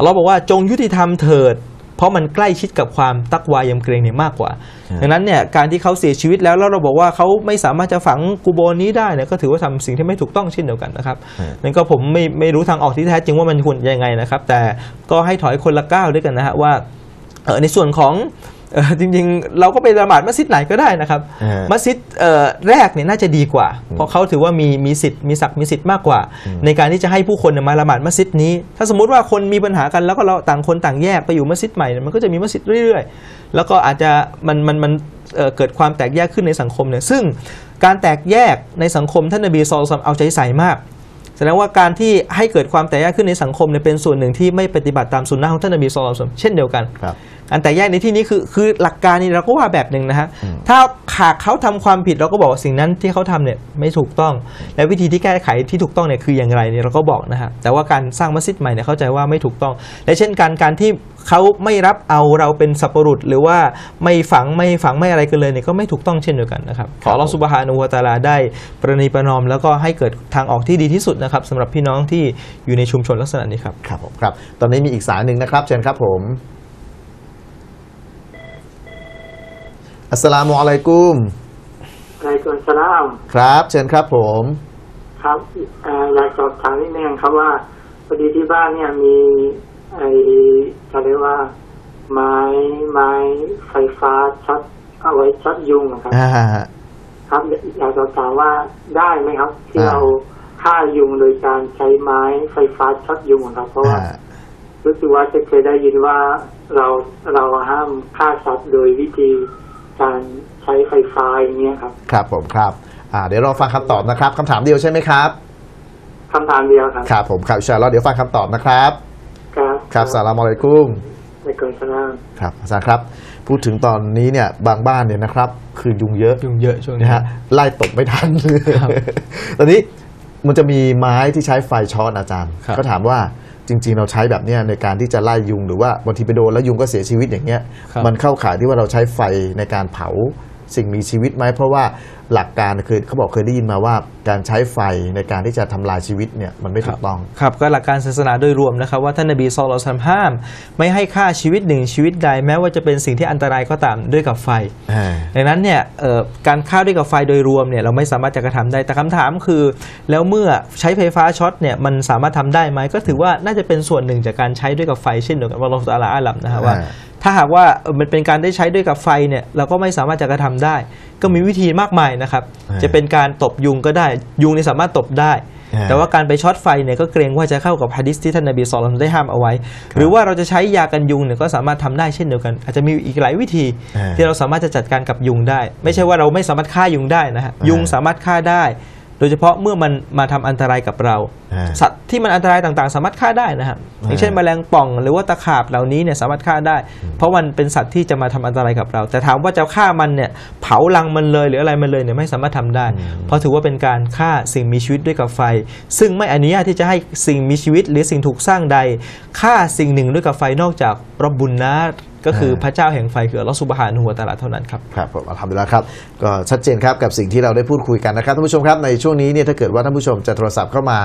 เราบอกว่าจงยุติธรรมเถิด เพราะมันใกล้ชิดกับความตักวายำเกรงเนี่ยมากกว่า ดังนั้นเนี่ยการที่เขาเสียชีวิตแล้ว แล้วเราบอกว่าเขาไม่สามารถจะฝังกูโบนี้ได้เนี่ยก็ถือว่าทำสิ่งที่ไม่ถูกต้องเช่นเดียวกันนะครับ นั่นก็ผมไม่ไม่รู้ทางออกที่แท้จริงว่ามันควรยังไงนะครับ แต่ก็ให้ถอยคนละก้าวด้วยกันนะฮะว่าในส่วนของจริง ๆ เราก็ไปละหมาดมัสยิด ไหนก็ได้นะครับ มัสยิดแรกเนี่ยน่าจะดีกว่า เพราะเขาถือว่ามีมีสิทธิ์มีศักดิ์มีสิทธิ์มากกว่า ในการที่จะให้ผู้คนมา ละหมาดมัสยิดนี้ถ้าสมมติว่าคนมีปัญหากัน แล้วก็เราต่างคนต่างแยกไปอยู่มัสยิดใหม่เนี่ยมันก็จะมีมัสยิดเรื่อยๆ แล้วก็อาจจะมันมันมันเกิดความแตกแยกขึ้นในสังคมเนี่ยซึ่งการแตกแยกในสังคมท่านนบีซอลซัมเอาใจใส่มาก แสดงว่าการที่ให้เกิดความแตกแยกขึ้นในสังคมเนี่ยเป็นส่วนหนึ่งที่ไม่ปฏิบัติตามสุนนะของท่านนบีสุลต่านเช่นเดียวกันครับอันแต่แยกในที่นี้คือคือหลักการนี้เราก็ว่าแบบหนึ่งนะฮะถ้าหากเขาทำความผิดเราก็บอกสิ่งนั้นที่เขาทำเนี่ยไม่ถูกต้อง และวิธีที่แก้ไขที่ถูกต้องเนี่ยคืออย่างไรเนี่ยเราก็บอกนะฮะแต่ว่าการสร้างมัสยิดใหม่เนี่ยเข้าใจว่าไม่ถูกต้องและเช่นการการที่เขาไม่รับเอาเราเป็นสับปรุษหรือว่าไม่ฝังไม่ฝังไม่อะไรกันเลยเนี่ยก็ไม่ถูกต้องเช่นเดียวกันนะครับขอเราสุบฮานุวตาลาได้ประนีประนอม แล้วก็ให้เกิดทางออกที่ดีที่สุดนะครับสำหรับพี่น้องที่อยู่ในชุมชนลักษณะนี้ครับครับผมครับตอนนี้มีอีกสายหนึ่งนะครับเชิญครับผมอัสลามุอะลัยกุมอะลัยกุมสลามครับ เชิญครับผม ครับอยากสอบถามนิดนึงครับว่าพอดีที่บ้านเนี่ยมีไอ้เขาเรียกว่าไม้ไม้ไฟฟ้าชัดเอาไว้ชัดยุงนะครับครับอยากสอบถามว่าได้ไหมครับที่เราฆ่ายุงโดยการใช้ไม้ไฟฟ้าชัดยุงครับเพราะว่ารู้สึกว่าจะเคยได้ยินว่าเราเราห้ามฆ่าสัตว์โดยวิธีการใช้ไฟฟ้าอย่างเงี้ยครับครับผมครับอ่าเดี๋ยวรอฟังคำตอบนะครับคำถามเดียวใช่ไหมครับคำถามเดียวครับครับผมครับเชิญัลลอเดี๋ยวฟังคำตอบนะครับ ครับครับสาามอเลัยกุมในกรุงนลามครับอาจารย์ครับ พูดถึงตอนนี้เนี่ยบางบ้านเนี่ยนะครับคือยุงเยอะยุงเยอะช่วงนี้นะฮะไล่ตกไม่ทันเลยตอนนี้มันจะมีไม้ที่ใช้ไฟช็อตอาจารย์ ก็ถามว่าจริงๆ เราใช้แบบนี้ในการที่จะไล่ยุงหรือว่าบางทีไปโดนแล้วยุงก็เสียชีวิตอย่างเงี้ยมันเข้าข่ายที่ว่าเราใช้ไฟในการเผาสิ่งมีชีวิตไหมเพราะว่าหลักการคือเขาบอกเคยได้ยินมาว่าการใช้ไฟในการที่จะทำลายชีวิตเนี่ยมันไม่ถูกต้องครับก็หลักการศาสนาโดยรวมนะครับว่าท่านนบีซอลเราทำห้ามไม่ให้ฆ่าชีวิตหนึ่งชีวิตใดแม้ว่าจะเป็นสิ่งที่อันตรายก็ตามด้วยกับไฟดังนั้นเนี่ยการฆ่าด้วยกับไฟโดยรวมเนี่ยเราไม่สามารถจะกระทำได้แต่คำถามคือ แล้วเมื่อใช้ไฟฟ้าช็อตเนี่ยมันสามารถทำได้ไหมก็ถือว่าน่าจะเป็นส่วนหนึ่งจากการใช้ด้วยกับไฟเช่นเดียวกับว่ลเราอาลาอาลัมนะครับว่าถ้าหากว่ามันเป็นการได้ใช้ด้วยกับไฟเนี่ยเราก็ไม่สามารถจะกระทำได้ก็มีวิธีมากมายนะครับ จะเป็นการตบยุงก็ได้ ยุงนี่สามารถตบได้ แต่ว่าการไปช็อตไฟเนี่ยก็เกรงว่าจะเข้ากับฮะดิษที่ท่านนบีสอนเราได้ห้ามเอาไว้ หรือว่าเราจะใช้ยากันยุงเนี่ยก็สามารถทำได้เช่นเดียวกัน อาจจะมีอีกหลายวิธีที่เราสามารถจะจัดการกับยุงได้ ไม่ใช่ว่าเราไม่สามารถฆ่ายุงได้นะฮะยุงสามารถฆ่าได้โดยเฉพาะ เมื่อมันมาทำอันตรายกับเรา สัตว์ที่มันอันตรายต่างๆ สามารถฆ่าได้นะครับอย่างเช่นแมลงป่อง หรือว่าตะขาบเหล่านี้เนี่ยสามารถฆ่าได้ เพราะมันเป็นสัตว์ที่จะมาทำอันตรายกับเรา แต่ถามว่าจะฆ่ามันเนี่ยเผาลังมันเลยหรืออะไรมันเลยเนี่ยไม่สามารถทำได้ เพราะถือว่าเป็นการฆ่าสิ่งมีชีวิตด้วยกับไฟ ซึ่งไม่อนุญาตที่จะให้สิ่งมีชีวิตหรือสิ่งถูกสร้างใดฆ่าสิ่งหนึ่งด้วยกับไฟนอกจากรบบุญนะก็คือพระเจ้าแห่งไฟคือลอสุบฮานหัวตาลาเท่านั้นครับครับผมทำไฮัดลิลครับ ก็ชัดเจนครับกับสิ่งที่เราได้พูดคุยกันนะครับท่านผู้ชมครับในช่วงนี้เนี่ยถ้าเกิดว่าท่านผู้ชมจะโทรศัพท์เข้ามา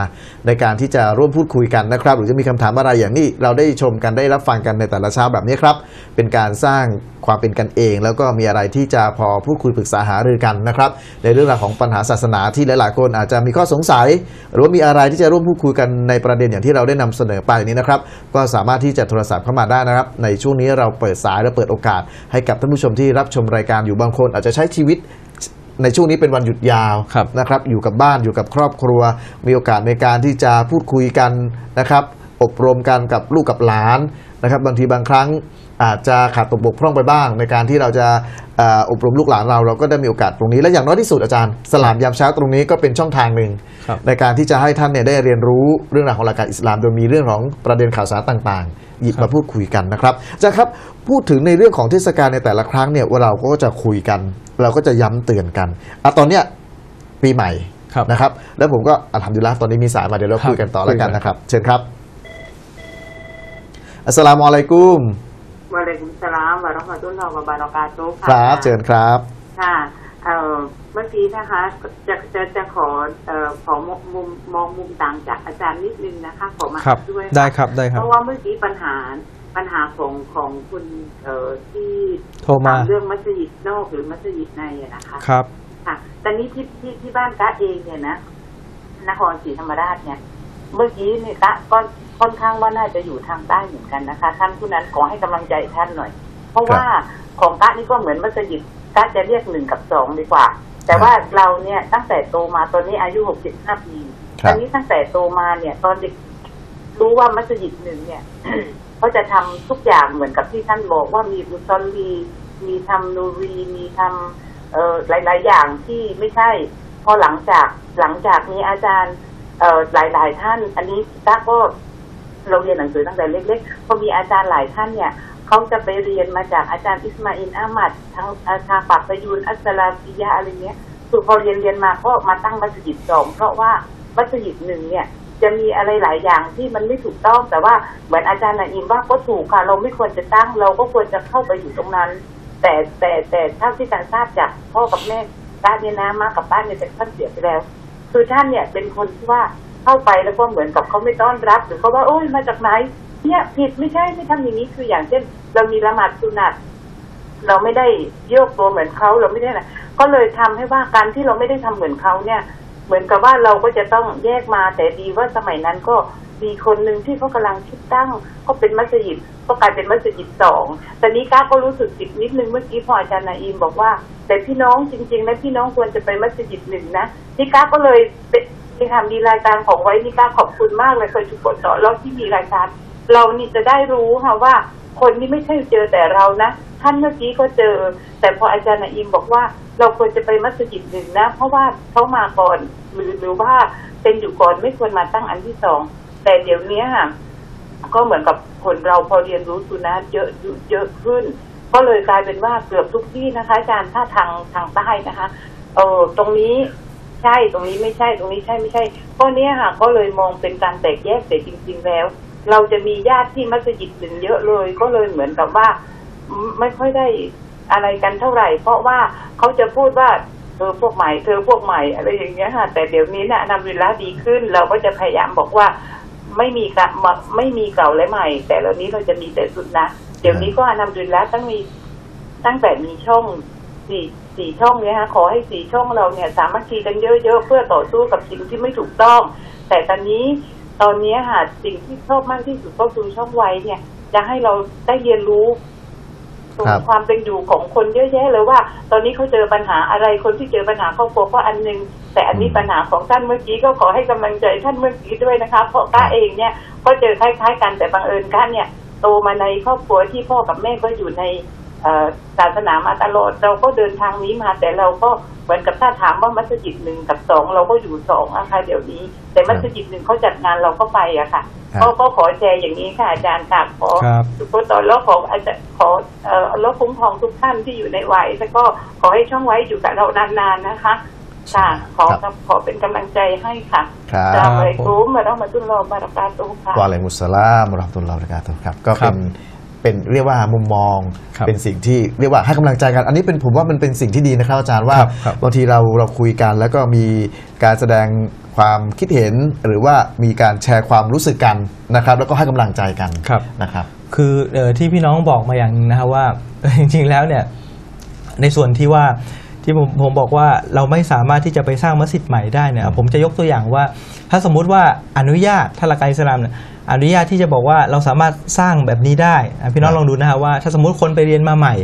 ในการที่จะร่วมพูดคุยกันนะครับ หรือจะมีคำถามอะไรอย่างนี้ เราได้ชมกันได้รับฟังกันในแต่ละเช้าแบบนี้ครับเป็นการสร้างความเป็นกันเอง แล้วก็มีอะไรที่จะพอพูดคุยปรึกษาหารือกันนะครับ ในเรื่องราวของปัญหาศาสนาที่หลายๆคนอาจจะมีข้อสงสัย หรือมีอะไรที่จะร่วมพูดคุยกันในประเด็นอย่างที่เราได้นำเสนอไปนี้นะครับ ก็สามารถที่จะโทรศัพท์เข้ามาได้นะครับ ในช่วงนี้เราเปิดสายและเปิดโอกาสให้กับท่านผู้ชมที่รับชมรายการอยู่บางคน อาจจะใช้ชีวิตในช่วงนี้เป็นวันหยุดยาวนะครับอยู่กับบ้านอยู่กับครอบครัว มีโอกาสในการที่จะพูดคุยกันนะครับอบรมกันกับลูกกับหลานนะครับบางทีบางครั้งอาจจะขาดตกบกพร่องไปบ้าง ในการที่เราจะอบรมลูกหลานเราเราก็ได้มีโอกาสตรงนี้และอย่างน้อยที่สุดอาจารย์ สลามยามเช้าตรงนี้ก็เป็นช่องทางหนึ่งในการที่จะให้ท่านเนี่ยได้เรียนรู้เรื่องราวของหลักการอิสลามโดยมีเรื่องของประเด็นข่าวสารต่างๆหยิบมาพูดคุยกันนะครับอาจารย์ครับพูดถึงในเรื่องของเทศกาลในแต่ละครั้งเนี่ยเราก็จะคุยกัน เราก็จะย้ำเตือนกันอ่ะตอนเนี้ยปีใหม่นะครับ แล้วผมก็อัลฮัมดุลิลละตอนนี้มีสายมาเดี๋ยวเราคุยกันต่อแล้วกันนะครับ เชิญครับ อัสสลามุอะลัยกุมวันเลยกุมสลามวันราะมาตุนลอฮ์วะบารอกาโตค่ะรับ เชิญครับ ค่ะ เอ่อ เมื่อกี้นะคะ จะจะจะขอ เอ่อ ขอมุมมองมุมต่างจากอาจารย์นิดนึงนะคะ ขอมาด้วยได้ครับ ได้ครับ เพราะว่าเมื่อกี้ปัญหา ปัญหาของของคุณเอ่อที่ทมาเรื่องมัสยิดนอกหรือมัสยิดในนะคะ ครับ ค่ะแต่นี้ที่ที่ที่บ้านกาเองเนี่ยนะ นครศรีธรรมราชเนี่ยเมื่อกี้นี่ตะก็ค่อนข้างว่าน่าจะอยู่ทางใต้เหมือนกันนะคะ ท่านผู้นั้นขอให้กำลังใจท่านหน่อย เพราะว่าของตะนี่ก็เหมือนมัสยิดตะจะเรียกหนึ่งกับสองดีกว่า แต่ว่าเราเนี่ยตั้งแต่โตมาตอนนี้อายุหกสิบห้าปีอันนี้ตั้งแต่โตมาเนี่ยตอนเด็กรู้ว่ามัสยิดหนึ่งเนี่ยเขาจะทำทุกอย่างเหมือนกับที่ท่านบอกว่ามีอุซอนมีมีทำนูรี มีทำเอ่อหลาย ๆ อย่างที่ไม่ใช่ พอหลังจากหลังจากนี้อาจารย์เอ่อหลายหลายท่านอันนี้ตาก็เราเรียนหนังสือตั้งแต่เล็กๆพอมีอาจารย์หลายท่านเนี่ยเขาจะไปเรียนมาจากอาจารย์อิสมาอินอามัดทางทางปักประยุนอัสลาฟิยาอะไรเงี้ยสุดพอเรียนเรียนมาก็มาตั้งมัสยิดสองเพราะว่ามัสยิดหนึ่งเนี่ยจะมีอะไรหลายอย่างที่มันไม่ถูกต้อง แต่ว่าเหมือนอาจารย์นาอิมว่าก็ถูกค่ะเราไม่ควรจะตั้งเราก็ควรจะเข้าไปอยู่ตรงนั้น แต่แต่แต่เท่าที่การทราบจากพ่อกับแม่บ้านเนี่ยนะมากับบ้านเนี่ยแต่ท่านเสียไปแล้วคือท่านเนี่ยเป็นคนที่ว่าเข้าไปแล้วก็เหมือนกับเขาไม่ต้อนรับหรือเขาว่าโอ้ยมาจากไหน เนี่ย ผิดไม่ใช่ไม่ทำอย่างนี้คืออย่างเช่น เรามีละหมาดสุนัตเราไม่ได้โยกตัวเหมือนเขาเราไม่ได้นะก็เลยทำให้ว่าการที่เราไม่ได้ทำเหมือนเขาเนี่ย เหมือนกับว่าเราก็จะต้องแยกมา แต่ดีว่าสมัยนั้นก็มีคนหนึ่งที่เขากาลังคิดตั้ง ก็เป็นมัสยิดก็กลายเป็นมัสยิดสองแต่นี้ก้าก็รู้สึกผิดนิดนึงเมื่อกี้พออาจารย์นาอิมบอกว่า แต่พี่น้องจริงๆนะพี่น้องควรจะไปมัสยิดหนึ่งนะนิก้าก็เลยเป็นค่ะีรายการของไว้นิก้าขอบคุณมากเลยเคยถุกกนต่อแล้วที่มีรายการเรานี่จะได้รู้ค่ะว่า คนนี้ไม่ใช่เจอแต่เรานะ ท่านเมื่อกี้ก็เจอ แต่พออาจารย์นอิมบอกว่าเราควรจะไปมัสยิดหนึ่งนะเพราะว่าเขามาก่อนหรือหรือว่า เป็นอยู่ก่อนไม่ควรมาตั้งอันที่สองแต่เดี๋ยวนี้ค่ะ ก็เหมือนกับคนเราพอเรียนรู้สุนัขเยอะเยอะขึ้นก็เลยกลายเป็นว่าเกือบทุกที่นะคะอาจารย์ถ้าทางทางใต้นะคะ เออตรงนี้ใช่ตรงนี้ไม่ใช่ตรงนี้ใช่ไม่ใช่ข้อนี้ค่ะก็เลยมองเป็นการแตกแยกแต่จริงๆแล้ว เราจะมีญาติที่มัสยิดถึงเยอะเลย ก็เลยเหมือนกับว่า ไม่ค่อยได้อะไรกันเท่าไหร่ เพราะว่าเขาจะพูดว่าเธอพวกใหม่เธอพวกใหม่อะไรอย่างเงี้ยค่ะแต่เดี๋ยวนี้นะนำเวลาดีขึ้น เราก็จะพยายามบอกว่าไม่มีกะไม่มีเก่าและใหม่ แต่เรานี้เราจะมีแต่สุดนะ เดี๋ยวนี้ก็นำดิลลตั้งมีตั้งแต่มีช่องสี่สี่ช่องเนี่ยฮะขอให้สี่ช่องเราเนี่ยสามัคคีกันเยอะ ๆ เพื่อต่อสู้กับสิ่งที่ไม่ถูกต้อง แต่ตอนนี้ตอนนี้ฮะสิ่งที่ชอบมากที่สุดก็คือช่องไว้เนี่ยจะให้เราได้เรียนรู้ความเป็นอยู่ของคนเยอะแยะ เลยว่า ตอนนี้เขาเจอปัญหาอะไรคนที่เจอปัญหาครอบครัวก็อันนึง แต่อันนี้ปัญหาของท่านเมื่อกี้ ก็ขอให้กำลังใจท่านเมื่อกี้ด้วยนะคะเพราะก้าเองเนี่ยก็เจอคล้ายๆกันแต่บังเอิญก้าเนี่ย โตมาในครอบครัวที่พ่อกับแม่ก็อยู่ในศาสนามาตลอดเราก็เดินทางนี้มาแต่เราก็เหมือนกับถ้าถามว่ามัสยิดหนึ่งกับสองเราก็อยู่สองอะค่ะเดี๋ยวนี้แต่มัสยิดหนึ่งเขาจัดงานเราก็ไปอะค่ะก็ก็ขอแชร์อย่างนี้ค่ะ อาจารย์ค่ะขอ ทุกคนตอนแล้วขออาจจะขอรับแล้วคุ้มครองทุกท่านที่อยู่ในวัยแล้วก็ขอให้ช่องไว้อยู่กับเรานานๆนะคะค่ะขอขอเป็นกำลังใจให้ค่ะจะไปรู้มาต้องลกุมเรามาตุนรอะบาเรากาตุค่ะวาเลมุสลามุราบะตุนรอะบาเรากาตุฮครับ ก็เป็นเป็นเรียกว่ามุมมองเป็นสิ่งที่เรียกว่าให้กำลังใจกัน อันนี้เป็นผมว่ามันเป็นสิ่งที่ดีนะครับ อาจารย์ว่าบางทีเราเราคุยกัน แล้วก็มีการแสดงความคิดเห็น หรือว่ามีการแชร์ความรู้สึกกันนะครับแล้วก็ให้กำลังใจกันนะครับ คือที่พี่น้องบอกมาอย่างหนึงนะครับว่า จริงๆแล้วเนี่ยในส่วนที่ว่าที่ผมผมบอกว่าเราไม่สามารถที่จะไปสร้างมัสยิดใหม่ได้เนี่ยผมจะยกตัวอย่างว่าถ้าสมมุติว่าอนุญาตท่านละกาอิสลามเนี่ยอนุญาตที่จะบอกว่าเราสามารถสร้างแบบนี้ได้พี่น้องลองดูนะฮะว่า ถ้าสมมติคนไปเรียนมาใหม่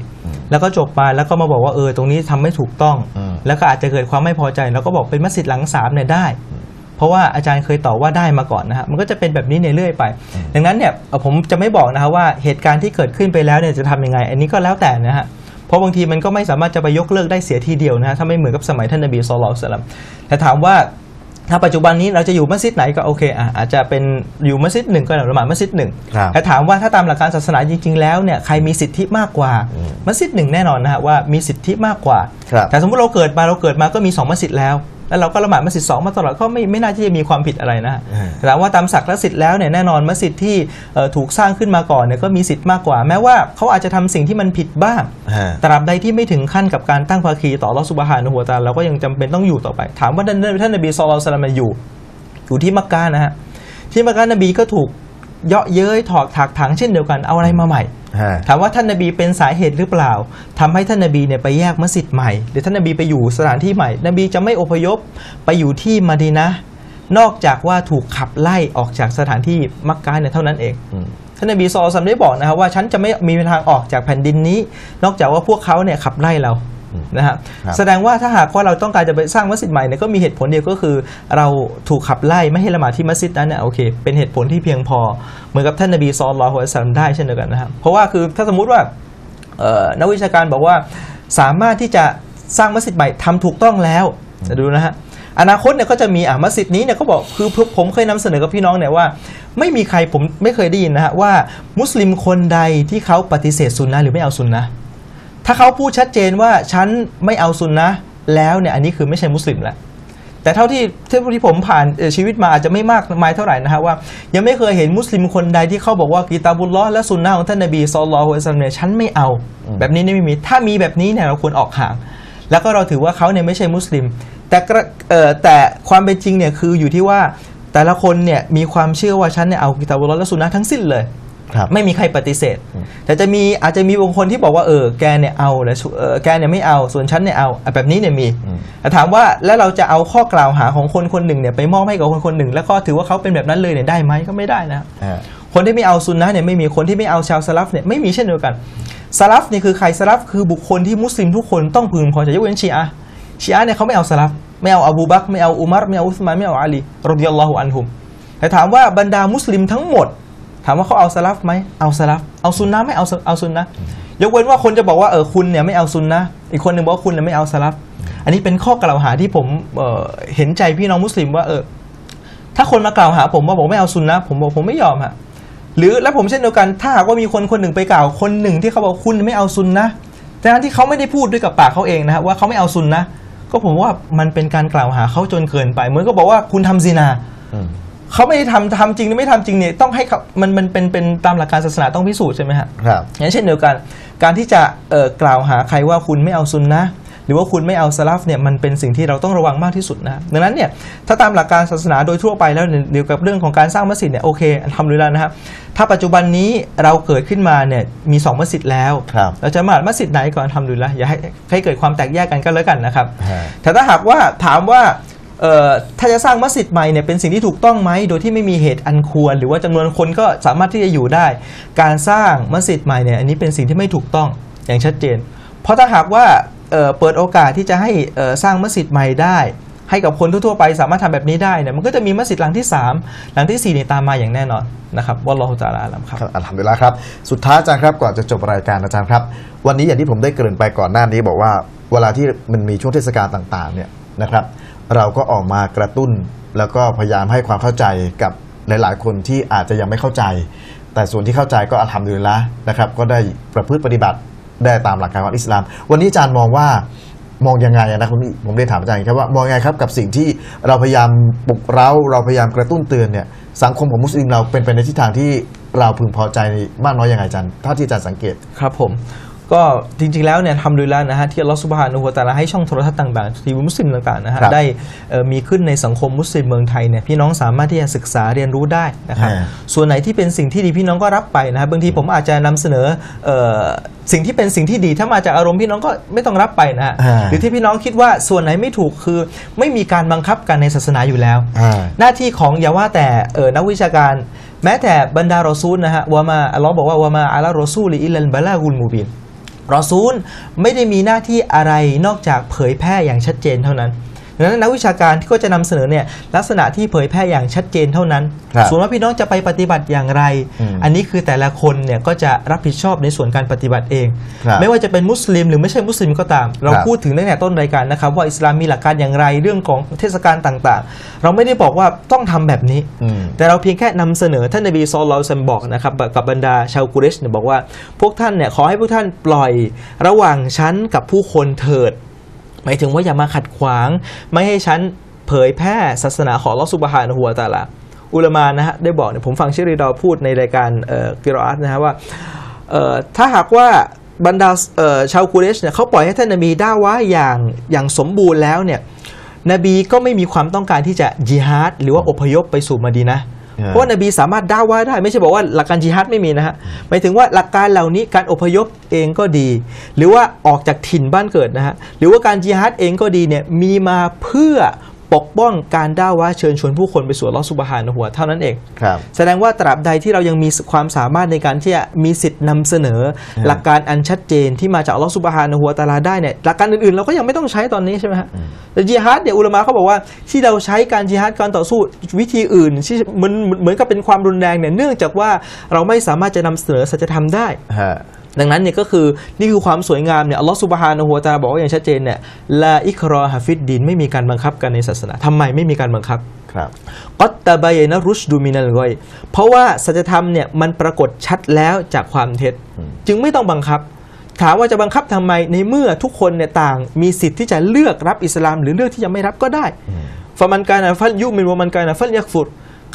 แล้วก็จบมาแล้วก็มาบอกว่าเออตรงนี้ทำไม่ถูกต้อง แล้วก็อาจจะเกิดความไม่พอใจแล้วก็บอกเป็นมัสยิดหลังสามเนี่ยได้ เพราะว่าอาจารย์เคยตอบว่าได้มาก่อนนะฮะมันก็จะเป็นแบบนี้เนเรื่อยไป ดังนั้นเนี่ยผมจะไม่บอกนะฮะว่าเหตุการณ์ที่เกิดขึ้นไปแล้วเนี่ยจะทํำยังไง อันนี้ก็แล้วแต่นะฮะราะบางทีมันก็ไม่สามารถจะไปยกเลิกได้เสียทีเดียวนะถ้าไม่เหมือนกับสมัยท่านนบีสุลต่านแต่ถามว่าถ้าปัจจุบันนี้เราจะอยู่มัสยิดไหนก็โอเคอ่ะอาจจะเป็นอยู่มัสยิดหนึ่งก็ละหมาดมัสยิดหนึ่งแต่ถามว่าถ้าตามหลักการศาสนาจริงๆ แล้วเนี่ยใครมีสิทธิมากกว่า มัสยิดหนึ่งแน่นอนนะฮะว่ามีสิทธิมากกว่าแต่สมมติเราเกิดมาเราเกิดมาก็มี2มัสยิดแล้วแล้วเราก็ละหมาดมัสยิดสองมาตลอดก็ไม่ไม่น่าที่จะมีความผิดอะไรนะถามว่าตามศักดิ์และสิทธิ์แล้วเนี่ยแน่นอนมัสยิดที่ถูกสร้างขึ้นมาก่อนเนี่ยก็มีสิทธิ์มากกว่า แม้ว่าเขาอาจจะทำสิ่งที่มันผิดบ้างตราบใดที่ไม่ถึงขั้นกับการตั้งภาคีต่อรัสุบฮานุหัวตาเราก็ยังจำเป็นต้องอยู่ต่อไป ถามว่าท่านนบีซอลลัลสลามอยู่อยู่ที่มักกะนะฮะที่มักกะนบีก็ถูกเยาะเย้ยถอดถักถังเช่นเดียวกันเอาอะไรมาใหม่ ถามว่าท่านนบีเป็นสาเหตุหรือเปล่า ทำให้ท่านนบีเนี่ยไปแยกมัสยิดใหม่ หรือท่านนบีไปอยู่สถานที่ใหม่ นบีจะไม่อพยพไปอยู่ที่มาดีนะนอกจากว่าถูกขับไล่ออกจากสถานที่มักกะเนี่ยเท่านั้นเองท่านนบีซอสัมได้บอกนะครับว่า ฉันจะไม่มีทางออกจากแผ่นดินนี้ นอกจากว่าพวกเขาเนี่ยขับไล่เรานะฮะแสดงว่าถ้าหากว่าเราต้องการจะไปสร้างมัสยิดใหม่เนี่ยก็มีเหตุผลเดียวก็คือเราถูกขับไล่ไม่ให้ละหมาดที่มัสยิดนั้นเนี่ยโอเคเป็นเหตุผลที่เพียงพอเหมือนกับท่านนบีซอลลอฮุอะลัยฮิได้เช่นเดียวกันนะครับเพราะว่าคือถ้าสมมุติว่านักวิชาการบอกว่าสามารถที่จะสร้างมัสยิดใหม่ทำถูกต้องแล้วจะดูนะฮะอนาคตเนี่ยก็จะมีอ่ามัสยิดนี้เนี่ยเขาบอกคือผมเคยนำเสนอกับพี่น้องเนี่ยว่า ไม่มีใครผมไม่เคยได้ยินนะฮะว่ามุสลิมคนใดที่เขาปฏิเสธซุนนะหรือไม่เอาซุนนะถ้าเขาพูดชัดเจนว่าฉันไม่เอาซุนนะแล้วเนี่ย อันนี้คือไม่ใช่มุสลิมแล้วแต่เท่าที่ที่ผมผ่านชีวิตมาอาจจะไม่มากมายเท่าไหร่นะฮะ ว่ายังไม่เคยเห็นมุสลิมคนใดที่เขาบอกว่ากีตาบุลลอและซุนนะของท่านนบีซอลลอฮุอะลัยฉันไม่เอา แบบนี้ไม่มี ถ้ามีแบบนี้เนี่ย เราควรออกห่าง แล้วก็เราถือว่าเขาเนี่ยไม่ใช่มุสลิม แต่แต่ความเป็นจริงเนี่ยคืออยู่ที่ว่าแต่ละคนเนี่ยมีความเชื่อว่าฉันเนี่ยเอากีตาบุลลอและซุนนะทั้งสิ้นเลยไม่มีใครปฏิเสธ แต่จะมีอาจจะมีบางคนที่บอกว่าเออแกเนี่ยเอาแล้วแกเนี่ยไม่เอาส่วนฉันเนี่ยเอา แบบนี้เนี่ยมีแต่ถามว่าแล้วเราจะเอาข้อกล่าวหาของคนคนหนึ่งเนี่ยไปมอบให้กับคนคนหนึ่ง แล้วก็ถือว่าเขาเป็นแบบนั้นเลยเนี่ยได้ไหมก็ไม่ได้นะคนที่ไม่เอาซุนนะเนี่ยไม่มีคนที่ไม่เอาชาวสลับเนี่ยไม่มีเช่นเดียวกันสลับเนี่ยคือใครสลับคือบุคคลที่มุสลิมทุกคนต้องพึงพอใจยกเว้นชีอะชีอะเนี่ยเขาไม่เอาสลับไม่เอาอบูบักไม่เอาอุมัรไม่เอาอุสมานไม่เอาอาลีรดิยัลลอฮุอันฮุมแต่ถามว่าบรรดา มุสลิมทั้งหมดถามว่าเขาเอาสลับไหมเอาสลับ เอาซุนนะไม่เอา เอาซุนนะยกเว้นว่าคนจะบอกว่าเออคุณเนี่ยไม่เอาซุนนะอีกคนหนึ่งบอกว่าคุณเนี่ยไม่เอาสลับอันนี้เป็นข้อกล่าวหาที่ผมเเห็นใจพี่น้องมุสลิมว่าเออถ้าคนมากล่าวหา ผมว่าผมไม่เอาซุนนะผมบอกผมไม่ยอมฮะ หรือและผมเช่นเดียวกัน ถ้าหากว่ามีคนคนหนึ่งไปกล่าวคนหนึ่งที่เขาบอกคุณไม่เอาซุนนะแต่ทที่เขาไม่ได้พูดด้วยกับปากเขาเองนะฮะ ว่าเขาไม่เอาซุนนะก็ผมว่ามันเป็นการกล่าวหาเขาจนเกินไป เหมือนก็บอกว่าคุณทำซีนาเขาไม่ได้ทำทำจริงหรือไม่ทำจริงเนี่ยต้องให้เขามันมันเป็นเป็นตามหลักการศาสนาต้องพิสูจน์ใช่ไหมฮะ ครับ อย่างเช่นเดียวกันการที่จะเอ่อกล่าวหาใครว่าคุณไม่เอาซุนนะหรือว่าคุณไม่เอาสลับเนี่ยมันเป็นสิ่งที่เราต้องระวังมากที่สุดนะ ดังนั้นเนี่ยถ้าตามหลักการศาสนาโดยทั่วไปแล้วเกี่ยวกับเรื่องของการสร้างมัสยิดเนี่ยโอเคทำเ้ยแล้วนะครับ ถ้าปัจจุบันนี้เราเกิดขึ้นมาเนี่ยมี2มัสยิดแล้ว เราจะมามัสยิดไหนก่อนทำเูแล้วอย่าให้ให้เกิดความแตกแยกกันก็แล้วกันนะครับแต่ถ้าหากว่าถามว่าถ้าจะสร้างมัสยิดใหม่เนี่ยเป็นสิ่งที่ถูกต้องไหมโดยที่ไม่มีเหตุอันควร หรือว่าจำนวนคนก็สามารถที่จะอยู่ได้ การสร้างมัสยิดใหม่เนี่ยอันนี้เป็นสิ่งที่ไม่ถูกต้องอย่างชัดเจน เพราะถ้าหากว่าเปิดโอกาสที่จะให้สร้างมัสยิดใหม่ได้ ให้กับคนทั่วๆ ไปสามารถทำแบบนี้ได้เนี่ยมันก็จะมีมัสยิดหลังที่ 3 หลังที่4เนี่ยตามมาอย่างแน่นอนนะครับว่าเราจะลาลัมครับอ่านทำเวลาลครับ สุดท้ายอาจารย์ครับก่อนจะจบรายการอาจารย์ครับ วันนี้อย่างที่ผมได้เกริ่นไปก่อนหน้านี้บอกว่า เวลาที่มันมีช่วงเทศกาลต่างๆเนี่ยนะครับเราก็ออกมากระตุ้นแล้วก็พยายามให้ความเข้าใจกับหลาย ๆ คนที่อาจจะยังไม่เข้าใจ แต่ส่วนที่เข้าใจก็อาทำดีละนะครับก็ได้ประพฤติปฏิบัติได้ตามหลักการของอิสลาม วันนี้อาจารย์มองว่ามองยังไงนะผมผมได้ถามอาจารย์ครับว่ามองยังไงครับกับสิ่งที่เราพยายามปลุกเร้าเราพยายามกระตุ้นเตือนเนี่ยสังคมของมุสลิมเรา เป็นไปในทิศทางที่เราพึงพอใจมากน้อยยังไงอาจารย์ถ้าที่อาจารย์สังเกตครับผมก็จริงๆแล้วเนี่ยทำดแล้วนะฮะที่อัลลอฮฺสุบฮานุฮุตาลาให้ช่องโทรทัศน์ต่างๆทีวีมุสลิมต่างๆนะฮะได้มีขึ้นในสังคมมุสลิมเมืองไทยเนี่ยพี่น้องสามารถที่จะศึกษาเรียนรู้ได้นะครับส่วนไหนที่เป็นสิ่งที่ดีพี่น้องก็รับไปนะครับบางทีผมอาจจะนำเสนอสิ่งที่เป็นสิ่งที่ดีถ้ามาจากอารมณ์พี่น้องก็ไม่ต้องรับไปนะฮะหรือที่พี่น้องคิดว่าส่วนไหนไม่ถูกคือไม่มีการบังคับกันในศาสนาอยู่แล้ว หน้าที่ของอย่าว่าแต่อนักวิชาการแม้แต่บรรดารอซูลนะฮะวามาอัลลอฮ์บอกว่าวามาอัลลอฮ์รอซูลอิลลัลบะลากุลมูบินรอซูลไม่ได้มีหน้าที่อะไรนอกจากเผยแพร่อย่างชัดเจนเท่านั้นดังนั้นนักวิชาการที่ก็จะนำเสนอเนี่ยลักษณะที่เผยแพร่อย่างชัดเจนเท่านั้นส่วนว่าพี่น้องจะไปปฏิบัติอย่างไร อันนี้คือแต่ละคนเนี่ยก็จะรับผิดชอบในส่วนการปฏิบัติเอง ไม่ว่าจะเป็นมุสลิมหรือไม่ใช่มุสลิมก็ตาม เราพูดถึงตั้งแต่ต้นรายการนะครับว่าอิสลามมีหลักการอย่างไรเรื่องของเทศกาลต่างๆ เราไม่ได้บอกว่าต้องทำแบบนี้ แต่เราเพียงแค่นำเสนอท่านนบีซอลลาซัมบอกนะครับกับบรรดาชาวกุเรชเนี่ยบอกว่า พวกท่านเนี่ยขอให้พวกท่านปล่อยระหว่างชั้นกับผู้คนเถิดหมายถึงว่าอย่ามาขัดขวาง ไม่ให้ฉันเผยแพร่ศาสนาของลอสุบฮานหัวตาละอุลมานะฮะได้บอกเนี่ยผมฟังชอริดอพูดในรายการกิรอัสนะฮะว่าถ้าหากว่าบรรดาชาวกูเรชเนี่ยเขาปล่อยให้ท่านนบีด่าว่าอย่างอย่างสมบูรณ์แล้วเนี่ยนบีก็ไม่มีความต้องการที่จะยิฮาดหรือว่าอพยพไปสู่มาดีนะเพราะนบีสามารถด่าว่าได้ไม่ใช่บอกว่าหลักการจิฮัดไม่มีนะฮะหมายถึงว่าหลักการเหล่านี้การอพยพเองก็ดี หรือว่าออกจากถิ่นบ้านเกิดนะฮะ หรือว่าการจิฮัดเองก็ดีเนี่ย มีมาเพื่อปกป้องการด่าว่าเชิญชวนผู้คนไปสู่ลอสุบฮานหัวเท่านั้นเองแสดงว่าตราบใดที่เรายังมีความสามารถในการที่จะมีสิทธิ์นำเสนอหลักการอันชัดเจนที่มาจากลอสุบฮานหัวตาลาได้เนี่ยหลักการอื่นๆเราก็ยังไม่ต้องใช้ตอนนี้ใช่ไหมฮะแต่จิฮัดเนี่ยอุลามะเขาบอกว่าที่เราใช้การจิฮัดการต่อสู้วิธีอื่นที่เหมือนเหมือนกับเป็นความรุนแรงเนี่ยเนื่องจากว่าเราไม่สามารถจะนำเสนอสัจธรรมได้ดังนั้นเนี่ยก็คือ นี่คือความสวยงามเนี่ยอัลลอฮฺสุบฮานะหัวตาบอกอย่างชัดเจนเนี่ยลาอิครอฮะฟิดดิน ไม่มีการบังคับกันในศาสนา ทำไมไม่มีการบังคับครับกัตตาบายนะรุชดูมินัลอย เพราะว่าสัจธรรมเนี่ยมันปรากฏชัดแล้วจากความเท็จ จึงไม่ต้องบังคับ ถามว่าจะบังคับทำไมในเมื่อทุกคนเนี่ยต่างมีสิทธิ์ที่จะเลือกรับอิสลามหรือเลือกที่จะไม่รับก็ได้ฟะมันการนะฟัลยุมินวะมันการนะฟัลยักฟุร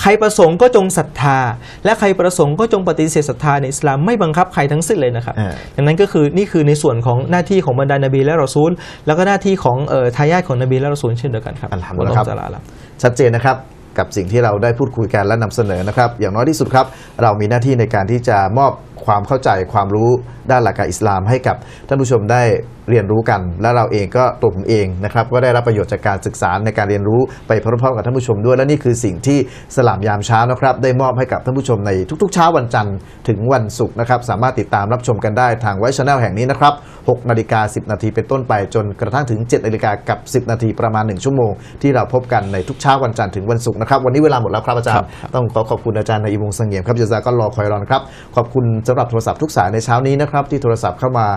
ใครประสงค์ก็จงศรัทธาและใครประสงค์ก็จงปฏิเสธศรัทธาในอิสลามไม่บังคับใครทั้งสิ้นเลยนะครับดังนั้นก็คือนี่คือในส่วนของหน้าที่ของบรรดานบีและรอซูล แล้วก็หน้าที่ของทายาทของนบีและรอซูลเช่นเดียวกันครับอัลฮัมดุลิลลาห์ชัดเจนนะครับกับสิ่งที่เราได้พูดคุยกันและนำเสนอนะครับอย่างน้อยที่สุดครับ เรามีหน้าที่ในการที่จะมอบความเข้าใจความรู้ด้านหลักการอิสลามให้กับท่านผู้ชมได้เรียนรู้กัน และเราเองก็ตัวผมเองนะครับก็ได้รับประโยชน์จากการศึกษาในการเรียนรู้ ไปพร้อมๆกับท่านผู้ชมด้วยและนี่คือสิ่งที่สลามยามเช้านะครับได้มอบให้กับท่านผู้ชมในทุกๆเช้าวันจันทร์ถึงวันศุกร์นะครับสามารถติดตามรับชมกันได้ทางไวชาแนลแห่งนี้นะครับ6นาฬิกา10นาทีเป็นต้นไปจนกระทั่งถึง7นาฬิกากับ10นาทีประมาณ1ชั่วโมงที่เราพบกันในทุกเช้าวันจันทร์ถึงวันศุกร์ครับวันนี้เวลาหมดแล้วครับอาจารย์ต้องขอขอบคุณอาจารย์นายมงเสงี่ยมครับอาจาก็รอคอยรอนครับขอบคุณสำหรับโทรศัพท์ทุกสายในเช้านี้นะครับ ที่โทรศัพท์เข้ามา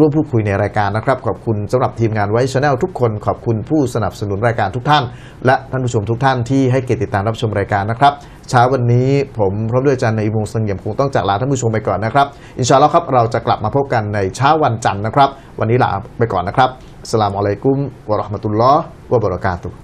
ร่วมพูดคุยในรายการนะครับขอบคุณสำหรับทีมงานไว้ชาแนลทุกคน ขอบคุณผู้สนับสนุนรายการทุกท่าน และท่านผู้ชมทุกท่านที่ให้เกียรติติดตามรับชมรายการนะครับเช้าวันนี้ผมพร้อมด้วยอาจารย์ในวงสังเงี่ยมคงต้องจากลาท่านผู้ชมไปก่อนนะครับ อินชาอัลลอฮ์ครับเราจะกลับมาพบกันในเช้าวันจันทร์นะครับ วันนี้ลาไปก่อนนะครับสลามอะลัยกุมวะราะห์มะตุลลอฮ์วะบะเราะกาตุ